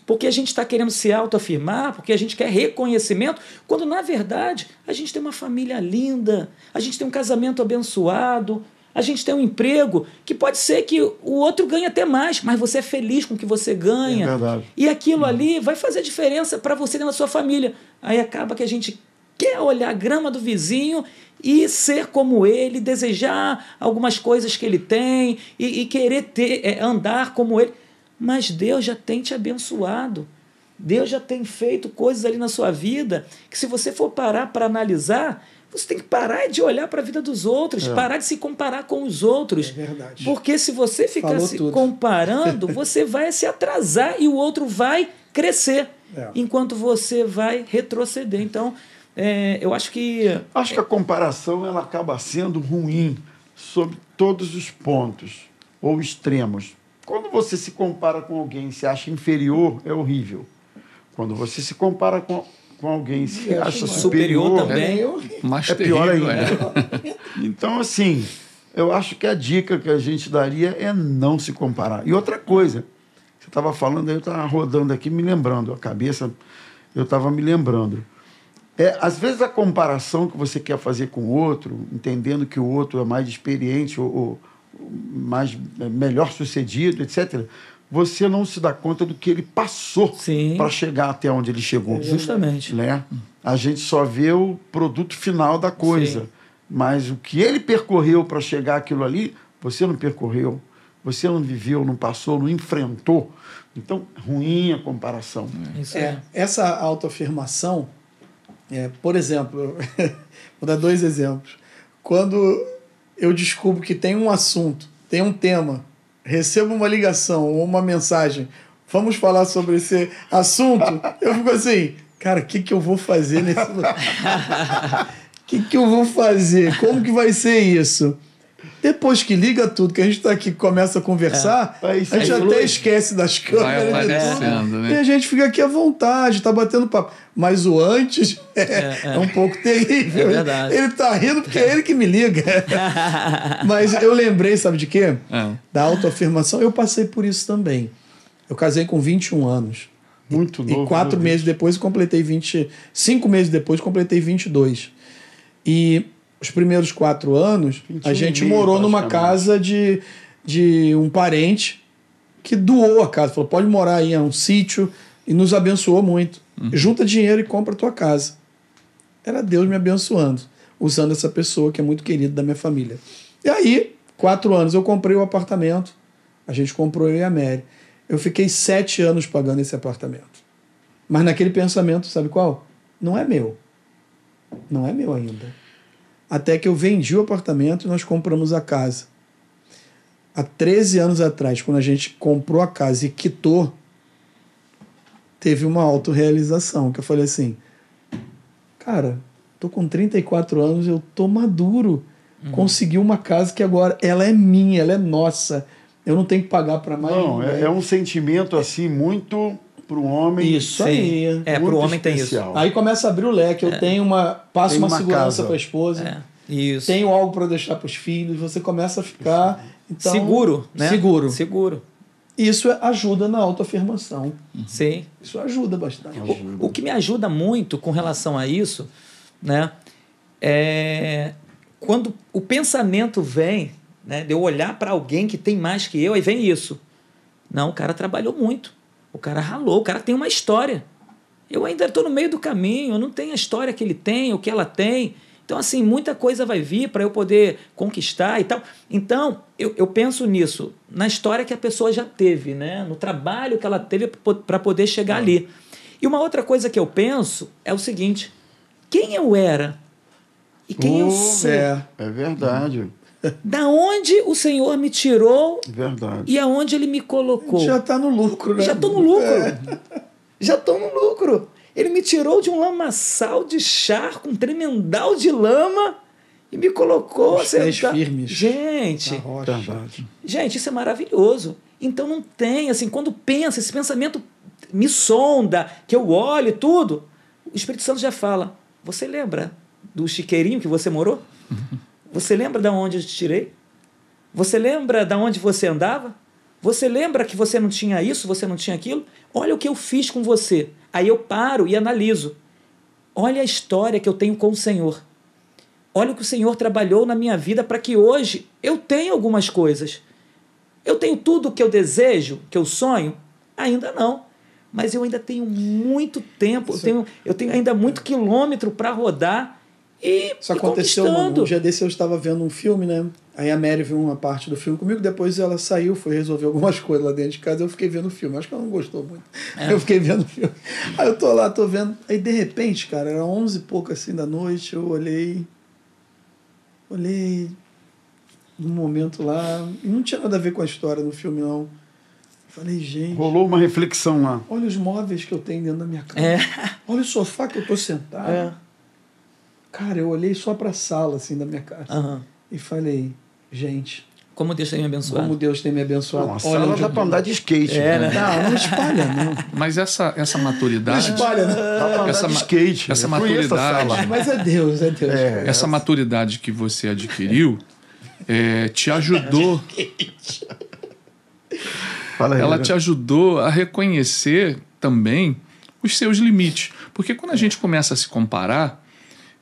porque a gente está querendo se autoafirmar, porque a gente quer reconhecimento, quando na verdade a gente tem uma família linda, a gente tem um casamento abençoado, a gente tem um emprego que pode ser que o outro ganhe até mais, mas você é feliz com o que você ganha. É verdade. E aquilo ali vai fazer diferença para você dentro da sua família. Aí acaba que a gente quer olhar a grama do vizinho e ser como ele, desejar algumas coisas que ele tem e, e querer ter, é, andar como ele. Mas Deus já tem te abençoado. Deus já tem feito coisas ali na sua vida que, se você for parar para analisar, você tem que parar de olhar para a vida dos outros, é. parar de se comparar com os outros. É verdade. Porque se você ficar Falou se tudo. comparando, você vai se atrasar e o outro vai crescer, é. enquanto você vai retroceder. Então, é, eu acho que. Acho que a comparação ela acaba sendo ruim sobre todos os pontos ou extremos. Quando você se compara com alguém e se acha inferior, é horrível. Quando você se compara com, com alguém e se acha superior, superior é também, é, mais é pior é. ainda. É. Então, assim, eu acho que a dica que a gente daria é não se comparar. E outra coisa, você estava falando, eu estava rodando aqui, me lembrando, a cabeça, eu estava me lembrando. É, às vezes a comparação que você quer fazer com o outro, entendendo que o outro é mais experiente ou, ou mais é, melhor sucedido, etc. Você não se dá conta do que ele passou para chegar até onde ele chegou. É, justamente. Né? A gente só vê o produto final da coisa. Sim. Mas o que ele percorreu para chegar aquilo ali, você não percorreu. Você não viveu, não passou, não enfrentou. Então, ruim a comparação. É. é essa autoafirmação, é, por exemplo, vou dar dois exemplos. Quando eu descubro que tem um assunto, tem um tema, recebo uma ligação ou uma mensagem, vamos falar sobre esse assunto, eu fico assim, cara, o que, que eu vou fazer nesse. O que, que eu vou fazer? Como que vai ser isso? Depois que liga tudo, que a gente está aqui começa a conversar, é. a gente até esquece das câmeras. Vai né? aparecendo, né? E a gente fica aqui à vontade, tá batendo papo. Mas o antes é, é, é, é. um pouco terrível. É ele está rindo porque é ele que me liga. Mas eu lembrei, sabe de quê? É. Da autoafirmação. Eu passei por isso também. Eu casei com 21 anos. Muito e, novo. E quatro meses depois completei 20. Cinco meses depois completei 22. E os primeiros quatro anos, a gente mil, morou numa casa de, de um parente que doou a casa. Falou, pode morar aí, é um sítio. E nos abençoou muito. Uhum. Junta dinheiro e compra a tua casa. Era Deus me abençoando, usando essa pessoa que é muito querida da minha família. E aí, quatro anos, eu comprei o apartamento. A gente comprou eu e a Mary. Eu fiquei sete anos pagando esse apartamento. Mas naquele pensamento, sabe qual? Não é meu. Não é meu ainda até que eu vendi o apartamento e nós compramos a casa. Há 13 anos atrás, quando a gente comprou a casa e quitou, teve uma autorrealização, que eu falei assim, cara, tô com 34 anos, eu tô maduro, uhum. consegui uma casa que agora ela é minha, ela é nossa, eu não tenho que pagar para mais. Não, é, é, um sentimento assim muito para o homem. Isso aí. Sim. É, para o homem especial. tem isso. Aí começa a abrir o leque. Eu é. tenho uma. Passo uma, uma, segurança para a esposa. É. Isso. Tenho algo para deixar para os filhos. Você começa a ficar. Então, seguro, né? Seguro. Seguro. Isso ajuda na autoafirmação. Uhum. Sim. Isso ajuda bastante. Ajuda. O, o que me ajuda muito com relação a isso, né? É quando o pensamento vem, né, de eu olhar para alguém que tem mais que eu, aí vem isso. Não, o cara trabalhou muito. O cara ralou, o cara tem uma história. Eu ainda estou no meio do caminho, eu não tenho a história que ele tem, o que ela tem. Então, assim, muita coisa vai vir para eu poder conquistar e tal. Então, eu, eu, penso nisso, na história que a pessoa já teve, né? no trabalho que ela teve para poder chegar ali. E uma outra coisa que eu penso é o seguinte: quem eu era e quem oh, eu uh, sou. É, é verdade da onde o Senhor me tirou Verdade. e aonde Ele me colocou. Já está no lucro, né? Já estou no lucro. É. Já estou no lucro. Ele me tirou de um lamaçal de charco, um tremendal de lama e me colocou... Os pés tá... firmes. Gente, gente, isso é maravilhoso. Então não tem, assim, quando pensa, esse pensamento me sonda, que eu olho tudo, o Espírito Santo já fala, você lembra do chiqueirinho que você morou? Você lembra de onde eu te tirei? Você lembra de onde você andava? Você lembra que você não tinha isso, você não tinha aquilo? Olha o que eu fiz com você. Aí eu paro e analiso. Olha a história que eu tenho com o Senhor. Olha o que o Senhor trabalhou na minha vida para que hoje eu tenha algumas coisas. Eu tenho tudo o que eu desejo, que eu sonho? Ainda não. Mas eu ainda tenho muito tempo, eu tenho, eu tenho ainda muito quilômetro para rodar e, Isso aconteceu, mano. Um dia desse eu estava vendo um filme, né? Aí a Mary viu uma parte do filme comigo, depois ela saiu, foi resolver algumas coisas lá dentro de casa, eu fiquei vendo o filme. Acho que ela não gostou muito. É. Eu fiquei vendo o filme. Aí eu tô lá, tô vendo. Aí de repente, cara, era onze e pouco assim da noite, eu olhei. Olhei num momento lá. E não tinha nada a ver com a história no filme, não. Falei, gente. Rolou uma reflexão lá. Olha os móveis que eu tenho dentro da minha é. casa. É. Olha o sofá que eu tô sentado. É. Cara, eu olhei só para a sala assim da minha casa uhum. e falei, gente, como Deus tem me abençoado. Como Deus tem me abençoado. Não, a Olha, sala dá para andar de skate. É, né? né? Não, não espalha, não. Mas essa, essa maturidade. Não espalha, não. Dá andar essa, de skate. Essa maturidade. Mas é Deus, é Deus. É, essa é. maturidade que você adquiriu é, te ajudou. Fala aí, ela te ajudou a reconhecer também os seus limites. Porque quando a é. gente começa a se comparar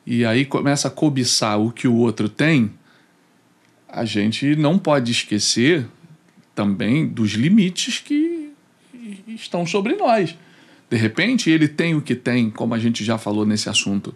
e aí começa a cobiçar o que o outro tem, a gente não pode esquecer também dos limites que estão sobre nós. De repente, ele tem o que tem, como a gente já falou nesse assunto,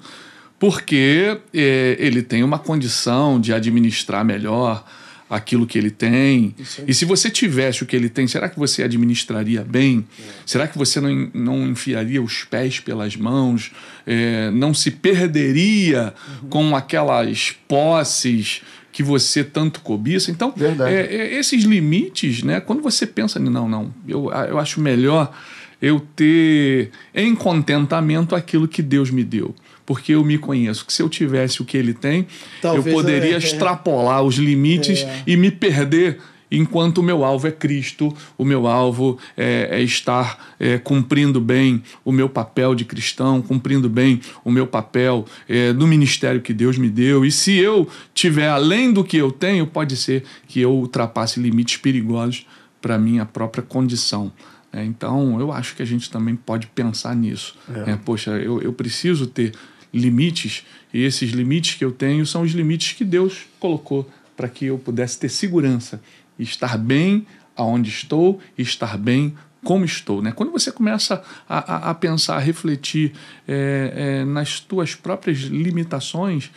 porque é, ele tem uma condição de administrar melhor aquilo que ele tem? E se você tivesse o que ele tem, será que você administraria bem? É. Será que você não, não enfiaria os pés pelas mãos? É, não se perderia uhum. com aquelas posses que você tanto cobiça? Então, é, é, esses limites, né? Quando você pensa, não, não, eu, eu acho melhor eu ter em contentamento aquilo que Deus me deu porque eu me conheço. Que se eu tivesse o que ele tem, Talvez eu poderia eu é, é. extrapolar os limites é. e me perder enquanto o meu alvo é Cristo, o meu alvo é, é estar é, cumprindo bem o meu papel de cristão, cumprindo bem o meu papel é, no ministério que Deus me deu. E se eu tiver além do que eu tenho, pode ser que eu ultrapasse limites perigosos para minha própria condição. Né? Então, eu acho que a gente também pode pensar nisso. É. Né? poxa, eu, eu preciso ter limites, e esses limites que eu tenho são os limites que Deus colocou para que eu pudesse ter segurança, estar bem aonde estou, estar bem como estou. Né? Quando você começa a, a, a pensar, a refletir é, é, nas tuas próprias limitações,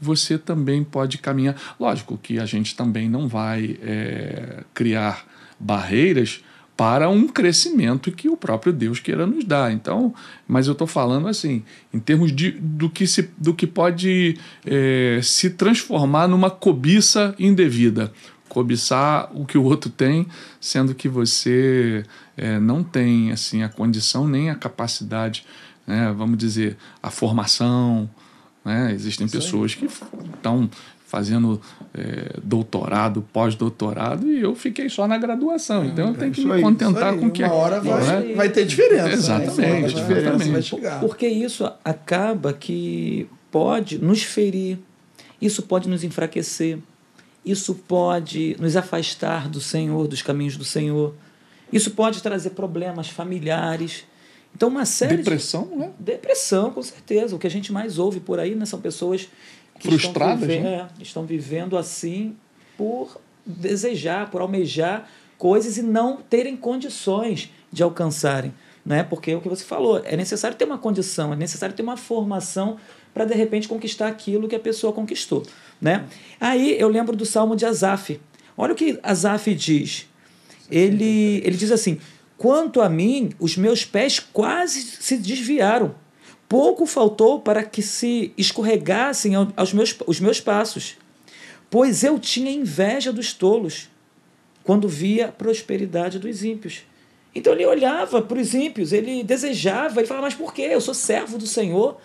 você também pode caminhar. Lógico que a gente também não vai é, criar barreiras para um crescimento que o próprio Deus queira nos dar. Então, mas eu estou falando assim, em termos de, do, que se, do que pode é, se transformar numa cobiça indevida. Cobiçar o que o outro tem, sendo que você é, não tem assim a condição nem a capacidade, né, vamos dizer, a formação. Né? Existem Isso pessoas aí. que estão fazendo é, doutorado, pós-doutorado, e eu fiquei só na graduação. É, então eu tenho que me contentar aí, com o que. É né? né? Uma hora vai, é? vai ter diferença. Exatamente, né? diferença. Porque isso acaba que pode nos ferir, isso pode nos enfraquecer, isso pode nos afastar do Senhor, dos caminhos do Senhor, isso pode trazer problemas familiares. Então, uma série. Depressão, de... né? Depressão, com certeza. O que a gente mais ouve por aí né, são pessoas frustradas. Estão, vive né? é, estão vivendo assim por desejar, por almejar coisas e não terem condições de alcançarem. Né? Porque é o que você falou, é necessário ter uma condição, é necessário ter uma formação para de repente conquistar aquilo que a pessoa conquistou. Né? Aí eu lembro do salmo de Asaf. Olha o que Asaf diz. Ele, ele diz assim: Quanto a mim, os meus pés quase se desviaram pouco faltou para que se escorregassem aos meus, os meus passos, pois eu tinha inveja dos tolos quando via a prosperidade dos ímpios. Então ele olhava para os ímpios, ele desejava, ele falava, mas por que? Eu sou servo do Senhor,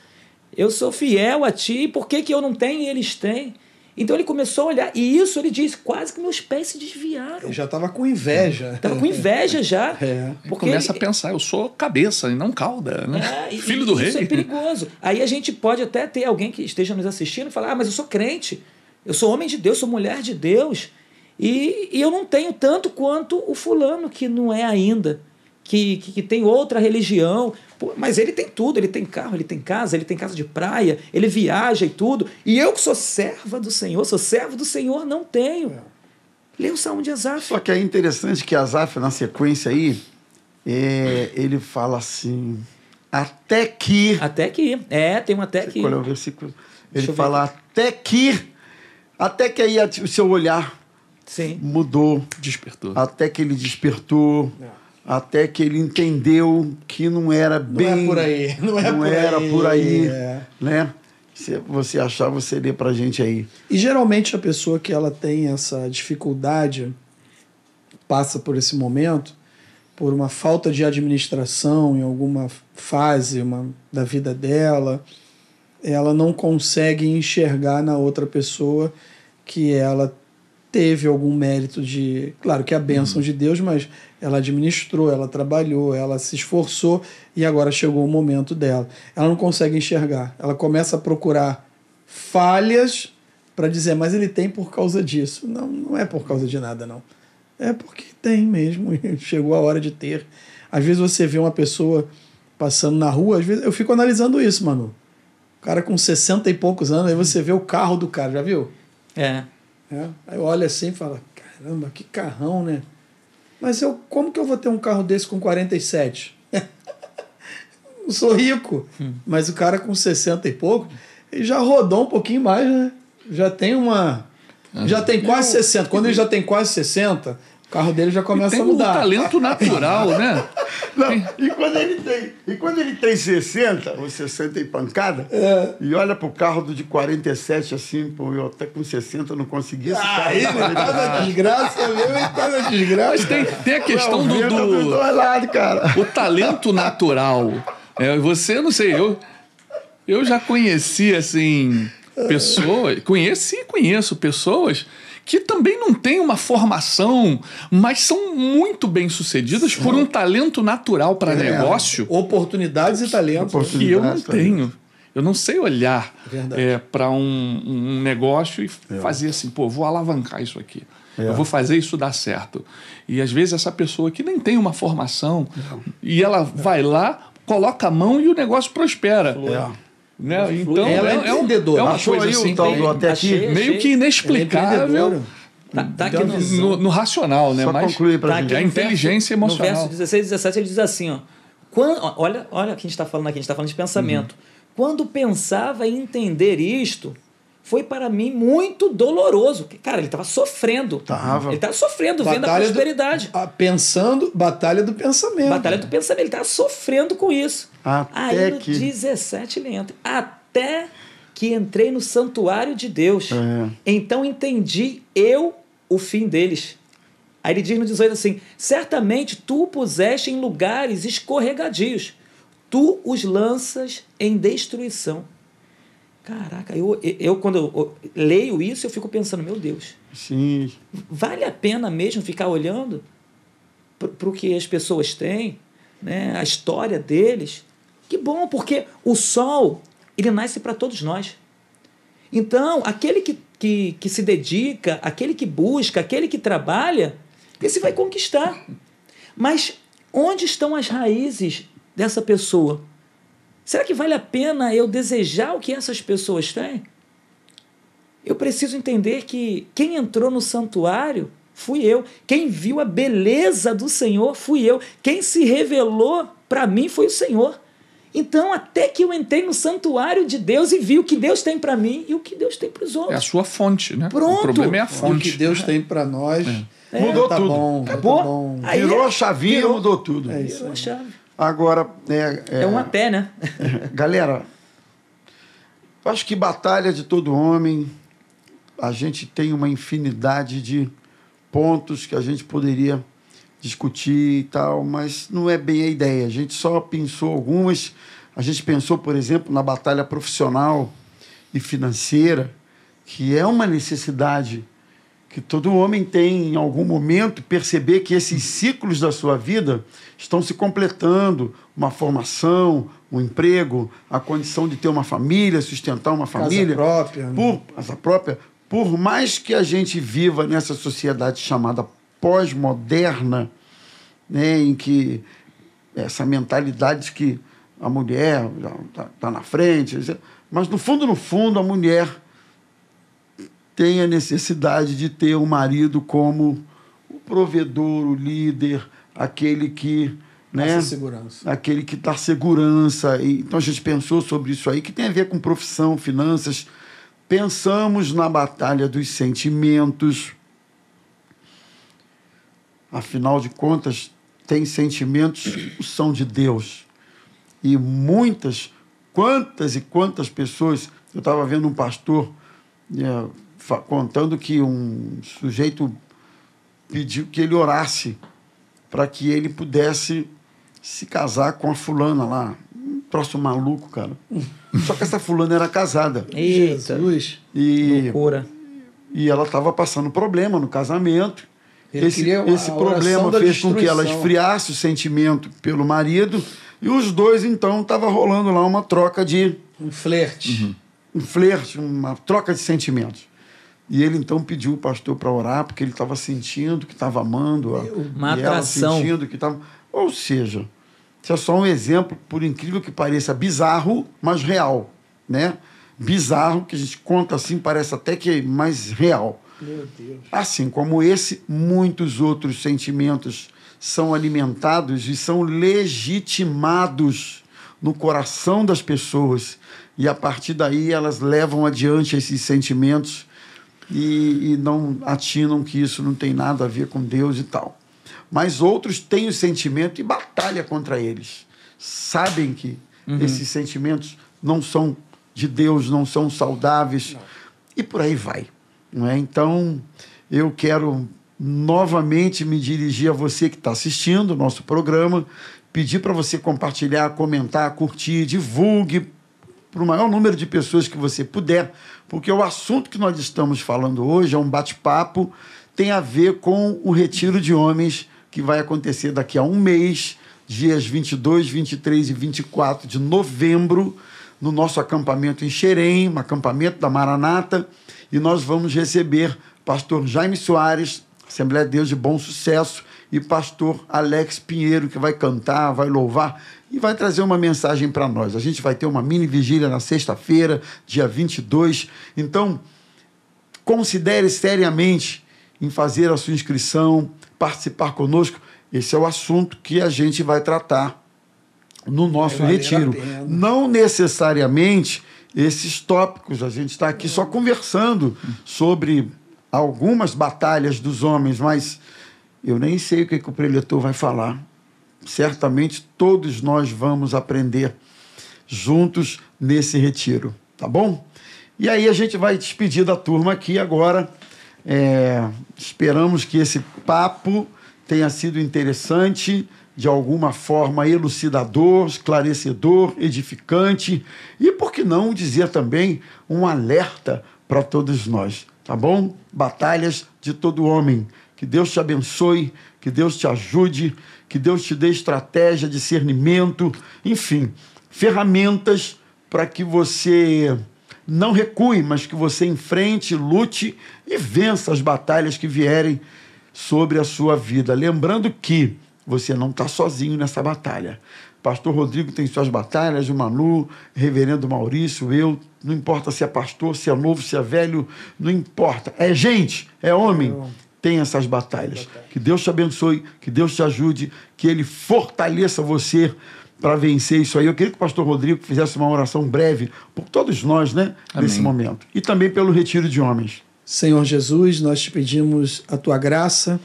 eu sou fiel a ti, por que, que eu não tenho e eles têm? Então ele começou a olhar, e isso ele disse, quase que meus pés se desviaram. Eu já estava com inveja. Estava com inveja já. É. Porque começa ele... a pensar, eu sou cabeça e não cauda, né? É, Filho do isso rei. Isso é perigoso. Aí a gente pode até ter alguém que esteja nos assistindo e falar, ah, mas eu sou crente, eu sou homem de Deus, sou mulher de Deus, e, e eu não tenho tanto quanto o fulano que não é ainda, que, que, que tem outra religião, Pô, mas ele tem tudo, ele tem carro, ele tem casa, ele tem casa de praia, ele viaja e tudo. E eu que sou serva do Senhor, sou servo do Senhor, não tenho. É. Leia o Salmo de Azaf. Só que é interessante que Azaf, na sequência aí, é, ele fala assim... Até que... Até que, é, tem um até que... Qual é o versículo? Ele fala até que... Até que aí o seu olhar Sim. mudou. Despertou. Até que ele despertou. É até que ele entendeu que não era bem. Não é por aí. Não, é não por era aí, por aí. É. Né? Se você achar, você lê para gente aí. E geralmente a pessoa que ela tem essa dificuldade, passa por esse momento, por uma falta de administração em alguma fase uma, da vida dela, ela não consegue enxergar na outra pessoa que ela teve algum mérito de. Claro que é a bênção uhum. de Deus, mas ela administrou, ela trabalhou, ela se esforçou e agora chegou o momento dela. Ela não consegue enxergar. Ela começa a procurar falhas para dizer, mas ele tem por causa disso. Não, não é por causa de nada, não. É porque tem mesmo, chegou a hora de ter. Às vezes você vê uma pessoa passando na rua, às vezes eu fico analisando isso, mano. O cara com 60 e poucos anos, aí você vê o carro do cara, já viu? É. É. Aí olha assim e fala, caramba, que carrão, né? Mas eu, como que eu vou ter um carro desse com 47? não sou rico. Hum. Mas o cara com 60 e pouco, ele já rodou um pouquinho mais, né? Já tem uma. Ah, já tem quase 60. Quando ele já tem quase 60, o carro dele já começa a mudar. Tem um talento natural, né? Não, e, quando ele tem, e quando ele tem 60, ou 60 e pancada, é. e olha pro carro do de 47 assim, pô, eu até com 60 não conseguia esse ah, carro. Ah, ele tá na ah. desgraça, é mesmo, ele tá na desgraça. Mas tem, tem a questão não, tá do... do, do lado, cara. O talento natural. É, você, não sei, eu, eu já conheci, assim, pessoas... Conheci e conheço pessoas que também não tem uma formação, mas são muito bem sucedidas Sim. por um talento natural para é. negócio. Oportunidades e talentos. que eu não tenho. Eu não sei olhar é, para um, um, negócio e é. fazer assim, pô, vou alavancar isso aqui. É. Eu vou fazer isso dar certo. E às vezes essa pessoa que nem tem uma formação e ela vai lá, coloca a mão e o negócio prospera. É. Né? É então, ela é, é dedo É uma Achou coisa assim, tal, meio, até aqui. Achei, meio que é inexplicável. Tá, tá então, no, assim, no, no, racional, né? Só Mas pra tá gente. a inteligência verso, emocional. No verso 16 e 17 ele diz assim, ó. Quando, olha, olha o que a gente está falando aqui, a gente está falando de pensamento. Uhum. Quando pensava em entender isto, foi para mim muito doloroso. cara, ele estava sofrendo. Tava. Ele estava sofrendo batalha vendo a prosperidade. Do, a, pensando, batalha do pensamento. Batalha do pensamento. Ele estava sofrendo com isso. Até Aí no 17 ele entra. Até que entrei no santuário de Deus. É. Então entendi eu o fim deles. Aí ele diz no 18 assim: Certamente tu puseste em lugares escorregadios, tu os lanças em destruição. Caraca, eu, eu quando eu, eu leio isso, eu fico pensando, meu Deus. Sim. Vale a pena mesmo ficar olhando para o que as pessoas têm, né? a história deles? Que bom, porque o sol, ele nasce para todos nós. Então, aquele que, que, que se dedica, aquele que busca, aquele que trabalha, esse vai conquistar. Mas onde estão as raízes dessa pessoa? Será que vale a pena eu desejar o que essas pessoas têm? Eu preciso entender que quem entrou no santuário fui eu, quem viu a beleza do Senhor fui eu, quem se revelou para mim foi o Senhor. Então, até que eu entrei no santuário de Deus e vi o que Deus tem para mim e o que Deus tem para os outros. É a sua fonte, né? Pronto. O problema é a fonte. O que Deus tem para nós. É. É. Tá mudou tá tudo. Bom, Acabou. Tá bom. Virou é. a chavinha e mudou tudo. É isso. Virou a chave. Agora. É, é, é um até, né? galera, acho que batalha de todo homem. A gente tem uma infinidade de pontos que a gente poderia discutir e tal, mas não é bem a ideia. A gente só pensou algumas. A gente pensou, por exemplo, na batalha profissional e financeira, que é uma necessidade que todo homem tem em algum momento perceber que esses ciclos da sua vida estão se completando, uma formação, um emprego, a condição de ter uma família, sustentar uma família, casa própria, né? por casa própria, por mais que a gente viva nessa sociedade chamada pós-moderna, né, em que essa mentalidade que a mulher está tá na frente, mas no fundo, no fundo, a mulher tem a necessidade de ter o marido como o provedor, o líder, aquele que. Né? Essa segurança. Aquele que dá segurança. Então a gente pensou sobre isso aí, que tem a ver com profissão, finanças. Pensamos na batalha dos sentimentos. Afinal de contas, tem sentimentos que são de Deus. E muitas, quantas e quantas pessoas. Eu estava vendo um pastor. Eh, contando que um sujeito pediu que ele orasse para que ele pudesse se casar com a fulana lá. Um troço maluco, cara. Só que essa fulana era casada. Eita. Jesus. E, Loucura. E ela estava passando problema no casamento. Ele esse esse problema fez com que ela esfriasse o sentimento pelo marido. E os dois, então, estava rolando lá uma troca de. Um flerte. Uhum. Um flerte, uma troca de sentimentos. E ele então pediu o pastor para orar, porque ele estava sentindo que estava amando, uma e ela sentindo que estava. Ou seja, isso é só um exemplo, por incrível que pareça, bizarro, mas real. Né? Bizarro, que a gente conta assim, parece até que é mais real. Meu Deus. Assim como esse, muitos outros sentimentos são alimentados e são legitimados no coração das pessoas. E a partir daí elas levam adiante esses sentimentos e, e não atinam que isso não tem nada a ver com Deus e tal. Mas outros têm o sentimento e batalha contra eles. Sabem que uhum. esses sentimentos não são de Deus, não são saudáveis não. e por aí vai. Não é? Então, eu quero novamente me dirigir a você que está assistindo o nosso programa, pedir para você compartilhar, comentar, curtir, divulgue para o maior número de pessoas que você puder, porque o assunto que nós estamos falando hoje é um bate-papo, tem a ver com o retiro de homens que vai acontecer daqui a um mês, dias 22, 23 e 24 de novembro, no nosso acampamento em Xerém, um acampamento da Maranata, e nós vamos receber pastor Jaime Soares, Assembleia de Deus de Bom Sucesso, e pastor Alex Pinheiro, que vai cantar, vai louvar e vai trazer uma mensagem para nós. A gente vai ter uma mini vigília na sexta-feira, dia 22. Então, considere seriamente em fazer a sua inscrição, participar conosco. Esse é o assunto que a gente vai tratar no nosso retiro. Não necessariamente esses tópicos, a gente está aqui só conversando sobre algumas batalhas dos homens, mas eu nem sei o que, é que o preletor vai falar. Certamente todos nós vamos aprender juntos nesse retiro, tá bom? E aí a gente vai despedir da turma aqui agora. É, esperamos que esse papo tenha sido interessante, de alguma forma elucidador, esclarecedor, edificante e, por que não, dizer também um alerta para todos nós, tá bom? Batalhas de todo homem. Que Deus te abençoe, que Deus te ajude, que Deus te dê estratégia, discernimento, enfim, ferramentas para que você não recue, mas que você enfrente, lute e vença as batalhas que vierem sobre a sua vida. Lembrando que você não está sozinho nessa batalha. Pastor Rodrigo tem suas batalhas, o Manu, Reverendo Maurício, eu, não importa se é pastor, se é novo, se é velho, não importa. É gente, é homem. É tem essas batalhas. Que Deus te abençoe, que Deus te ajude, que Ele fortaleça você para vencer isso aí. Eu queria que o pastor Rodrigo fizesse uma oração breve por todos nós, né? Amém. Nesse momento. E também pelo retiro de homens. Senhor Jesus, nós te pedimos a tua graça,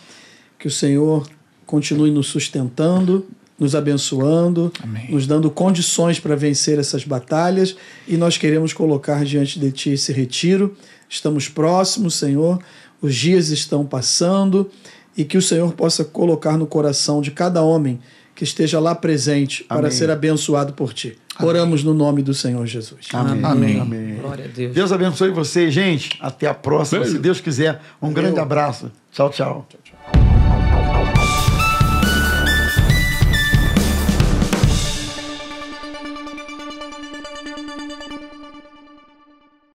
que o Senhor continue nos sustentando, nos abençoando, Amém. nos dando condições para vencer essas batalhas e nós queremos colocar diante de ti esse retiro. Estamos próximos, Senhor os dias estão passando e que o Senhor possa colocar no coração de cada homem que esteja lá presente Amém. para ser abençoado por ti. Amém. Oramos no nome do Senhor Jesus. Amém. Amém. Amém. Glória a Deus. Deus abençoe você, gente. Até a próxima, Beijo. se Deus quiser. Um grande abraço. tchau, tchau. tchau, tchau.